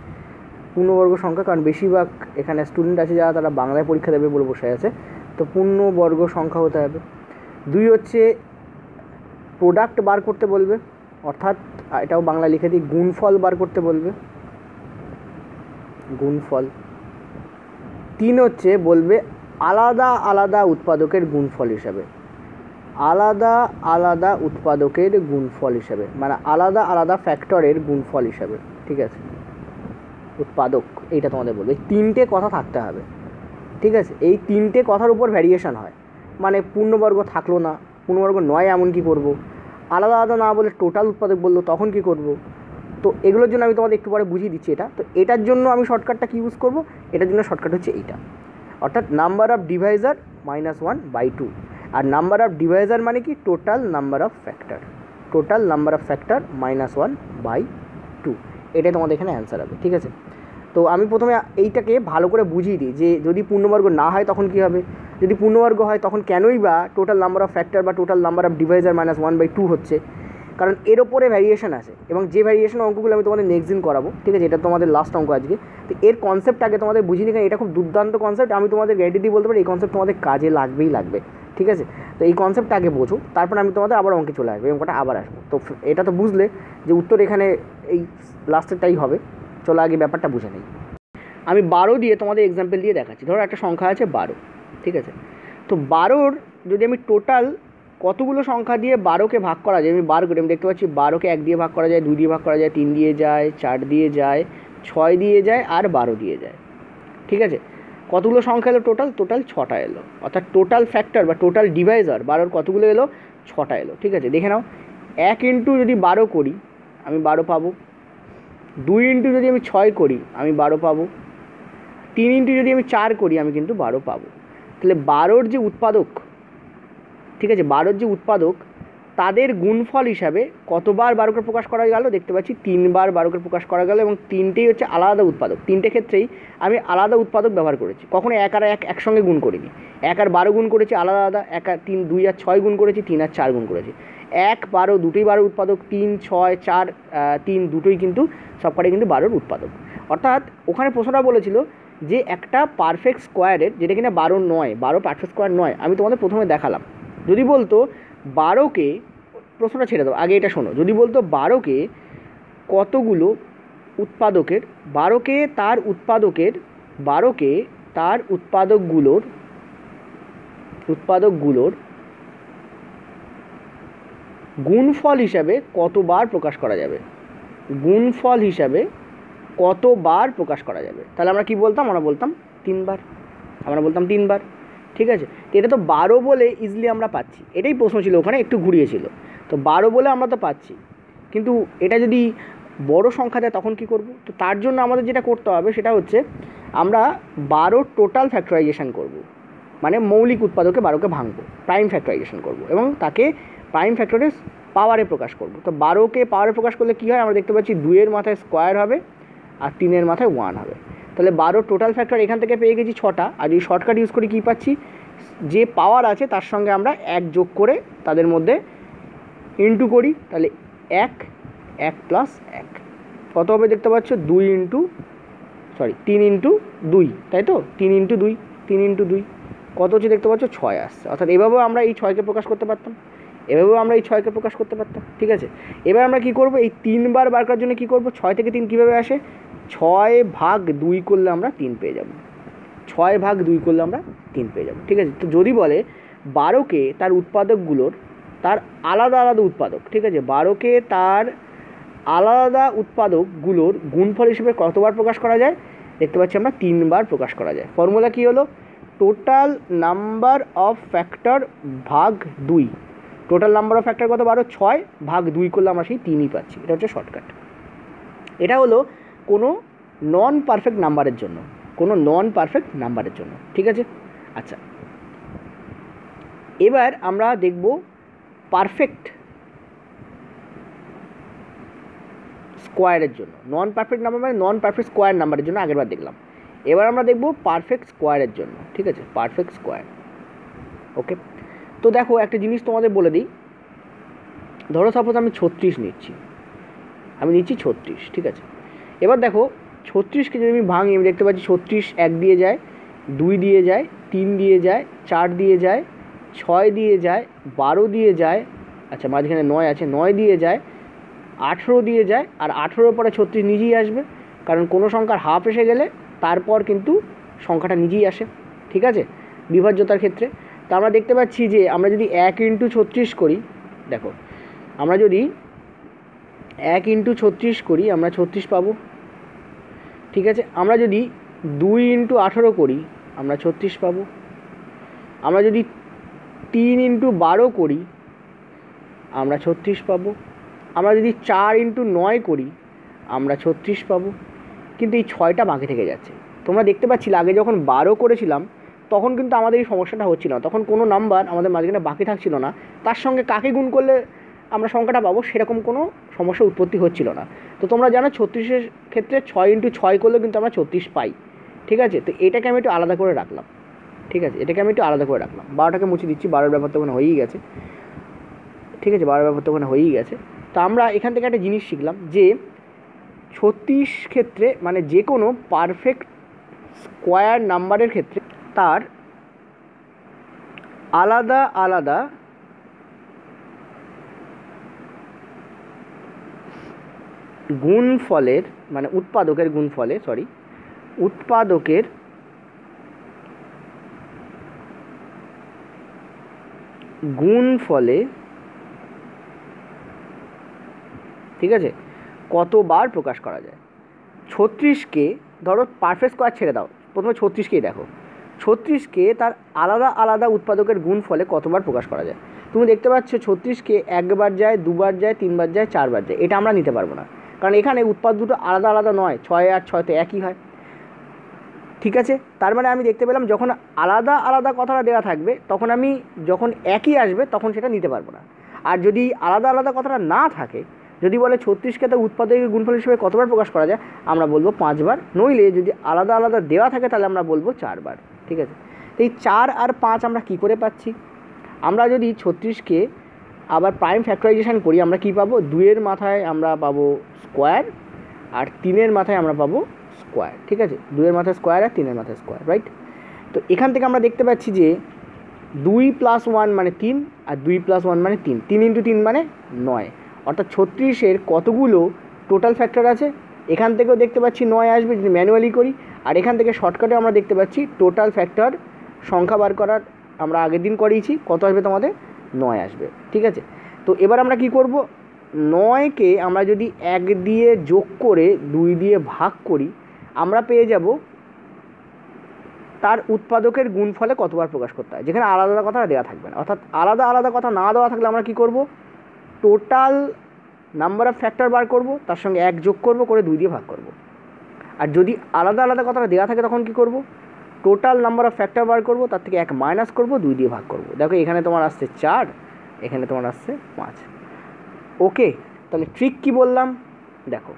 পূর্ণবর্গ সংখ্যা কারণ বেশিরভাগ এখানে স্টুডেন্ট আছে যারা তারা বাংলায় পরীক্ষা দেবে বলে বসে আছে তো পূর্ণবর্গ সংখ্যা হতে হবে দুই হচ্ছে প্রোডাক্ট বার করতে বলবে অর্থাৎ এটাও বাংলা লিখে দিই গুণফল বার করতে বলবে গুণফল তিন হচ্ছে বলবে আলাদা আলাদা উৎপাদকের গুণফল হিসাবে আলাদা আলাদা উৎপাদকের গুণফল হিসাবে মানে আলাদা আলাদা ফ্যাক্টরের গুণফল হিসাবে ঠিক আছে উৎপাদক এইটা তোমাদের বলবে তিনটে কথা থাকতে হবে ঠিক আছে এই তিনটে কথার উপর ভ্যারিয়েশন হয় মানে পূর্ণবর্গ থাকলো না পূর্ণবর্গ নয় এমন কি করবো আলাদা আলাদা না বলে টোটাল উৎপাদক বললো তখন কী করব তো এগুলোর জন্য আমি তোমাদের একটু পরে বুঝিয়ে দিচ্ছি এটা তো এটার জন্য আমি শর্টকাটটা কী ইউজ করব এটার জন্য শর্টকাট হচ্ছে এইটা অর্থাৎ number of divisor minus one by two আর নাম্বার অফ ডিভাইজার মানে কি total number of factor total number of factor minus one by two এটাই তোমাদের এখানে অ্যান্সার হবে ঠিক আছে তো আমি প্রথমে এইটাকে ভালো করে বুঝিয়ে দিই যে যদি পূর্ণবর্গ না হয় তখন কী হবে যদি পূর্ণবর্গ হয় তখন কেনই বা টোটাল নাম্বার অফ ফ্যাক্টর বা total number of divisor minus one by two হচ্ছে কারণ এর ওপরে ভ্যারিয়েশন আছে এবং যে ভ্যারিয়েশন অঙ্কগুলো আমি তোমাদের নেক্সট দিন করাবো ঠিক আছে এটা তোমাদের লাস্ট অঙ্ক আজকে তো এর কনসেপ্ট আগে তোমাদের বুঝিনি কারণ এটা খুব দুর্দান্ত কনসেপ্ট আমি তোমাদের গ্যারেন্টি দিয়ে বলতে পারি এই কনসেপ্ট তোমাদের কাজে লাগবেই লাগবে ঠিক আছে তো এই কনসেপ্টটা আগে বোঝো তারপর আমি তোমাদের আবার অঙ্কে চলে আসবো অঙ্কটা আবার আসবো তো এটা তো বুঝলে যে উত্তর এখানে এই লাস্টেরটাই হবে চলো আগে ব্যাপারটা বুঝে নেই আমি বারো দিয়ে তোমাদের এক্সাম্পল দিয়ে দেখাচ্ছি ধরো একটা সংখ্যা আছে বারো ঠিক আছে তো বারোর যদি আমি টোটাল কতগুলো সংখ্যা দিয়ে বারোকে ভাগ করা যায় আমি বারো করে আমি দেখতে পাচ্ছি বারোকে এক দিয়ে ভাগ করা যায় দুই দিয়ে ভাগ করা যায় তিন দিয়ে যায় চার দিয়ে যায় ছয় দিয়ে যায় আর বারো দিয়ে যায় ঠিক আছে কতগুলো সংখ্যা এলো টোটাল টোটাল ছটা এলো অর্থাৎ টোটাল ফ্যাক্টর বা টোটাল ডিভাইজার বারোর কতগুলো এলো ছটা এলো ঠিক আছে দেখে নাও এক ইন্টু যদি বারো করি আমি বারো পাবো দুই ইন্টু যদি আমি ছয় করি আমি বারো পাবো তিন ইন্টু যদি আমি চার করি আমি কিন্তু বারো পাবো তাহলে বারোর যে উৎপাদক ঠিক আছে বারোর যে উৎপাদক তাদের গুণফল হিসাবে কতবার বারোকে প্রকাশ করা গেল দেখতে পাচ্ছি তিনবার বারোকে প্রকাশ করা গেল এবং তিনটেই হচ্ছে আলাদা উৎপাদক তিনটে ক্ষেত্রেই আমি আলাদা উৎপাদক ব্যবহার করেছি কখনো এক আর এক একসঙ্গে গুণ করিনি এক আর বারো গুণ করেছি আলাদা আলাদা এক আর তিন দুই আর ছয় গুণ করেছি তিন আর চার গুণ করেছি এক বারো দুটোই বারোর উৎপাদক তিন ছয় চার তিন দুটোই কিন্তু সবকটাই কিন্তু বারোর উৎপাদক অর্থাৎ ওখানে প্রশ্নটা বলেছিল যে একটা পারফেক্ট স্কোয়ারের যেটা কিনা বারো নয় বারো পারফেক্ট স্কোয়ার নয় আমি তোমাদের প্রথমে দেখালাম যদি বলতো বারোকে প্রশ্নটা ছেড়ে দাও আগে এটা শোনো যদি বলতো বারোকে কতগুলো উৎপাদকের বারোকে তার উৎপাদকের বারোকে তার উৎপাদকগুলোর উৎপাদকগুলোর গুণফল হিসাবে কতবার প্রকাশ করা যাবে গুণফল হিসাবে কতবার প্রকাশ করা যাবে তাহলে আমরা কি বলতাম আমরা বলতাম তিনবার আমরা বলতাম তিনবার ঠিক আছে তো এটা তো বারো বলে ইজিলি আমরা পাচ্ছি এটাই প্রশ্ন ছিল ওখানে একটু ঘুরিয়েছিল তো বারো বলে আমরা তো পাচ্ছি কিন্তু এটা যদি বড় সংখ্যা দেয় তখন কি করব তো তার জন্য আমাদের যেটা করতে হবে সেটা হচ্ছে আমরা বারো টোটাল ফ্যাক্টরাইজেশান করব মানে মৌলিক উৎপাদকে বারোকে ভাঙব প্রাইম ফ্যাক্টরাইজেশান করব এবং তাকে প্রাইম ফ্যাক্টরের পাওয়ারে প্রকাশ করব তো বারোকে পাওয়ারে প্রকাশ করলে কী হয় আমরা দেখতে পাচ্ছি দুইয়ের মাথায় স্কোয়ার হবে আর তিনের মাথায় ওয়ান হবে তাহলে বারো টোটাল ফ্যাক্টর এখান থেকে পেয়ে গেছি ছটা আর এই শর্টকাট ইউজ করে কী পাচ্ছি যে পাওয়ার আছে তার সঙ্গে আমরা এক যোগ করে তাদের মধ্যে ইন্টু করি তাহলে এক এক প্লাস এক কত হবে দেখতে পাচ্ছ দুই ইন্টু সরি তিন ইন্টু দুই তাই তো তিন ইন্টু দুই তিন ইন্টু দুই কত হচ্ছে দেখতে পাচ্ছ ছয় আসছে অর্থাৎ এভাবেও আমরা এই ছয়কে প্রকাশ করতে পারতাম এভাবেও আমরা এই ছয়কে প্রকাশ করতে পারতাম ঠিক আছে এবার আমরা কি করব এই তিনবার বার করার জন্য কী করব ছয় থেকে তিন কীভাবে আসে ছয় ভাগ দুই করলে আমরা তিন পেয়ে যাব ছয় ভাগ দুই করলে আমরা তিন পেয়ে যাব ঠিক আছে তো যদি বলে বারোকে তার উৎপাদকগুলোর তার আলাদা আলাদা উৎপাদক ঠিক আছে বারোকে তার আলাদা উৎপাদকগুলোর গুণফল হিসেবে কতবার প্রকাশ করা যায় দেখতে পাচ্ছি আমরা তিনবার প্রকাশ করা যায় ফর্মুলা কী হলো টোটাল নাম্বার অফ ফ্যাক্টর ভাগ দুই টোটাল নাম্বার অফ ফ্যাক্টর কত বারো ছয় ভাগ দুই করলে আমরা সেই তিনই পাচ্ছি এটা হচ্ছে শর্টকাট এটা হলো কোনো নন পারফেক্ট নাম্বারের জন্য কোনো নন পারফেক্ট নাম্বারের জন্য ঠিক আছে আচ্ছা এবার আমরা দেখব পারফেক্ট স্কোয়ারের জন্য নন পারফেক্ট নাম্বার মানে নন পারফেক্ট স্কোয়ার নাম্বারের জন্য আগেরবার দেখলাম এবার আমরা দেখব পারফেক্ট স্কোয়ারের জন্য ঠিক আছে পারফেক্ট স্কোয়ার ওকে তো দেখো একটা জিনিস তোমাদের বলে দিই ধরো সাপোজ আমি ছত্রিশ নিচ্ছি আমি নিচ্ছি ছত্রিশ ঠিক আছে এবার দেখো ছত্রিশকে যদি আমি ভাঙি আমি দেখতে পাচ্ছি ছত্রিশ এক দিয়ে যায় দুই দিয়ে যায় তিন দিয়ে যায় চার দিয়ে যায় ছয় দিয়ে যায় বারো দিয়ে যায় আচ্ছা মাঝখানে নয় আছে নয় দিয়ে যায় আঠেরো দিয়ে যায় আর আঠেরোর পরে ছত্রিশ নিজেই আসবে কারণ কোনো সংখ্যার হাফ এসে গেলে তারপর কিন্তু সংখ্যাটা নিজেই আসে ঠিক আছে বিভাজ্যতার ক্ষেত্রে তা আমরা দেখতে পাচ্ছি যে আমরা যদি এক ইন্টু ছত্রিশ করি দেখো আমরা যদি এক ইন্টু ছত্রিশ করি আমরা ছত্রিশ পাবো ঠিক আছে আমরা যদি দুই ইন্টু আঠারো করি আমরা ছত্রিশ পাবো আমরা যদি তিন ইন্টু বারো করি আমরা ছত্রিশ পাবো আমরা যদি চার ইন্টু নয় করি আমরা ছত্রিশ পাবো কিন্তু এই ছয়টা বাকি থেকে যাচ্ছে তোমরা দেখতে পাচ্ছিলে আগে যখন বারো করেছিলাম তখন কিন্তু আমাদের এই সমস্যাটা হচ্ছিল না তখন কোনো নাম্বার আমাদের মাঝখানে বাকি থাকছিল না তার সঙ্গে কাকে গুণ করলে আমরা সংখ্যাটা পাবো সেরকম কোনো সমস্যা উৎপত্তি হচ্ছিল না তো তোমরা জানো ছত্রিশের ক্ষেত্রে ছয় ইন্টু ছয় করলে কিন্তু আমরা ছত্রিশ পাই ঠিক আছে তো এটাকে আমি একটু আলাদা করে রাখলাম ঠিক আছে এটাকে আমি একটু আলাদা করে রাখলাম বারোটাকে মুছে দিচ্ছি বারোর ব্যাপার তো ওখানে হয়েই গেছে ঠিক আছে বারোর ব্যাপার তো ওখানে হয়েই গেছে তো আমরা এখান থেকে একটা জিনিস শিখলাম যে ছত্রিশ ক্ষেত্রে মানে যে কোনো পারফেক্ট স্কোয়ার নাম্বারের ক্ষেত্রে তার আলাদা আলাদা গুণফলের মানে উৎপাদকের গুণফলে সরি উৎপাদকের গুণফলে ঠিক আছে কতবার প্রকাশ করা যায় ছত্রিশকে ধরো পারফেক্ট স্কোয়ার ছেড়ে দাও প্রথমে ছত্রিশকেই দেখো ছত্রিশকে তার আলাদা আলাদা উৎপাদকের গুণ ফলে কতবার প্রকাশ করা যায় তুমি দেখতে পাচ্ছ ছত্রিশকে একবার যায় দুবার যায় তিনবার যায় চারবার যায় এটা আমরা নিতে পারবো না কারণ এখানে উৎপাদ দুটো আলাদা আলাদা নয় ছয় আর ছয়তে একই হয় ঠিক আছে তার মানে আমি দেখতে পেলাম যখন আলাদা আলাদা কথাটা দেওয়া থাকবে তখন আমি যখন একই আসবে তখন সেটা নিতে পারবো না আর যদি আলাদা আলাদা কথাটা না থাকে যদি বলে ছত্রিশকে তো উৎপাদকের গুণফল হিসেবে কতবার প্রকাশ করা যায় আমরা বলবো পাঁচবার নইলে যদি আলাদা আলাদা দেওয়া থাকে তাহলে আমরা বলবো চারবার ঠিক আছে তো এই চার আর পাঁচ আমরা কী করে পাচ্ছি আমরা যদি ছত্রিশকে আবার প্রাইম ফ্যাক্টরাইজেশান করি আমরা কী পাবো দুয়ের মাথায় আমরা পাবো স্কোয়ার আর তিনের মাথায় আমরা পাবো স্কোয়ার ঠিক আছে দুয়ের মাথায় স্কোয়ার আর তিনের মাথায় স্কোয়ার রাইট তো এখান থেকে আমরা দেখতে পাচ্ছি যে দুই প্লাস ওয়ান মানে তিন আর দুই প্লাস ওয়ান মানে তিন তিন ইন্টু তিন মানে নয় অর্থাৎ ছত্রিশের কতগুলো টোটাল ফ্যাক্টর আছে এখান থেকেও দেখতে পাচ্ছি নয় আসবে যদি ম্যানুয়ালি করি আর এখান থেকে শর্টকাটে আমরা দেখতে পাচ্ছি টোটাল ফ্যাক্টর সংখ্যা বার করার আমরা আগের দিন করিয়েছি কত আসবে তোমাদের নয় আসবে ঠিক আছে তো এবার আমরা কি করব নয়কে আমরা যদি এক দিয়ে যোগ করে দুই দিয়ে ভাগ করি আমরা পেয়ে যাব তার উৎপাদকের গুণ ফলে কতবার প্রকাশ করতে হয় যেখানে আলাদা আলাদা কথা দেওয়া থাকবে না অর্থাৎ আলাদা আলাদা কথা না দেওয়া থাকলে আমরা কি করব টোটাল নাম্বার অফ ফ্যাক্টর বার করব তার সঙ্গে এক যোগ করব করে দুই দিয়ে ভাগ করব আর যদি আলাদা আলাদা কথাটা দেওয়া থাকে তখন কি করব টোটাল নাম্বার অফ ফ্যাক্টর বার করব তার থেকে এক মাইনাস করব দুই দিয়ে ভাগ করব দেখো এখানে তোমার আসছে চার এখানে তোমার আসছে পাঁচ ওকে তাহলে ট্রিক কি বললাম দেখো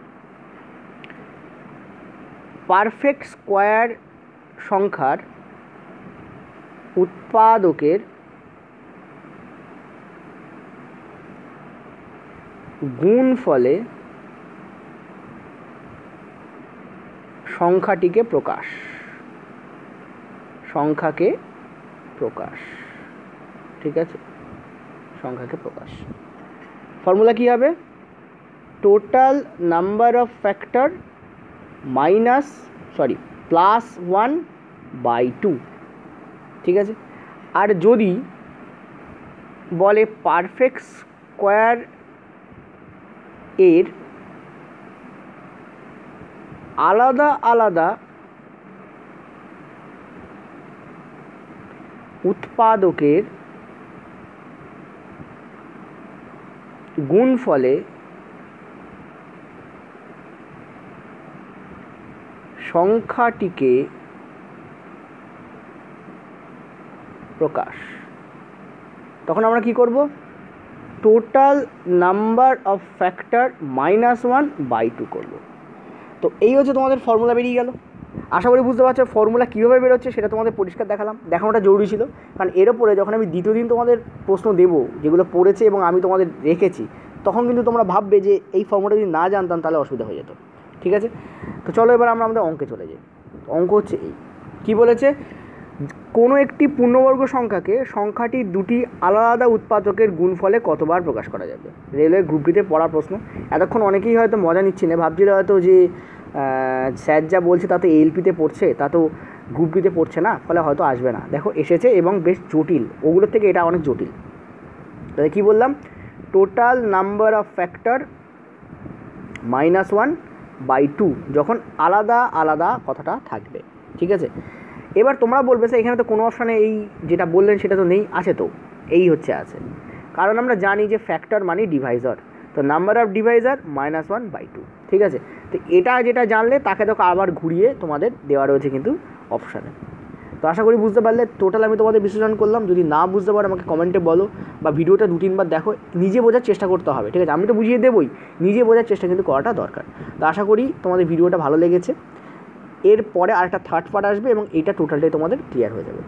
পারফেক্ট স্কোয়ার সংখ্যার উৎপাদকের গুণ ফলে সংখ্যাটিকে প্রকাশ সংখ্যাকে প্রকাশ ঠিক আছে সংখ্যাকে প্রকাশ ফর্মুলা কী হবে total number of factor minus sorry plus one by two ঠিক আছে আর যদি বলে পারফেক্ট স্কোয়ার এর আলাদা আলাদা উৎপাদকের গুণফলে সংখ্যাটিকে প্রকাশ তখন আমরা কি করবো total number of factor minus one by two করবো তো এই হচ্ছে তোমাদের ফর্মুলা বেরিয়ে গেল আশা করি বুঝতে পারছো ফর্মুলা কীভাবে বেরোচ্ছে সেটা তোমাদের পরিষ্কার দেখালাম দেখানোটা জরুরি ছিল কারণ এর ওপরে যখন আমি দ্বিতীয় দিন তোমাদের প্রশ্ন দেবো যেগুলো পড়েছে এবং আমি তোমাদের রেখেছি তখন কিন্তু তোমরা ভাববে যে এই ফর্মুলা যদি না জানতাম তাহলে অসুবিধা হয়ে যেত ঠিক আছে তো চলো এবার আমরা আমাদের অঙ্কে চলে যাই অঙ্ক হচ্ছে এই কী বলেছে কোনো একটি পূর্ণবর্গ সংখ্যাকে সংখ্যাটি দুটি আলাদা আলাদা উৎপাদকের গুণফলে কতবার প্রকাশ করা যাবে রেলওয়ে গ্রুপটিতে পড়া প্রশ্ন এতক্ষণ অনেকেই হয়তো মজা নিচ্ছে না ভাবছিল হয়তো যে স্যার যা বলছে তা তো এলপিতে পড়ছে তা তো গ্রুপটিতে পড়ছে না ফলে হয়তো আসবে না দেখো এসেছে এবং বেশ জটিল ওগুলোর থেকে এটা অনেক জটিল তাহলে কী বললাম total number of factor minus one by two যখন আলাদা আলাদা কথাটা থাকবে ঠিক আছে এবার তোমরা বলবে স্যার এখানে তো কোনো অপশানে এই যেটা বললেন সেটা তো নেই আছে তো এই হচ্ছে আছে কারণ আমরা জানি যে ফ্যাক্টর মানে ডিভাইজার তো number of divisor minus one by two ঠিক আছে তো এটা যেটা জানলে তাকে তোকে আবার ঘুরিয়ে তোমাদের দেওয়া রয়েছে কিন্তু অপশানে তো আশা করি বুঝতে পারলে টোটাল আমি তোমাদের বিশ্লেষণ করলাম যদি না বুঝতে পারো আমাকে কমেন্টে বলো বা ভিডিওটা দু তিনবার দেখো নিজে বোঝার চেষ্টা করতে হবে ঠিক আছে আমি তো বুঝিয়ে দেবই নিজে বোঝার চেষ্টা কিন্তু করাটা দরকার তো আশা করি তোমাদের ভিডিওটা ভালো লেগেছে এরপরে আরেকটা থার্ড পার্ট আসবে এবং এইটা টোটালটাই তোমাদের ক্লিয়ার হয়ে যাবে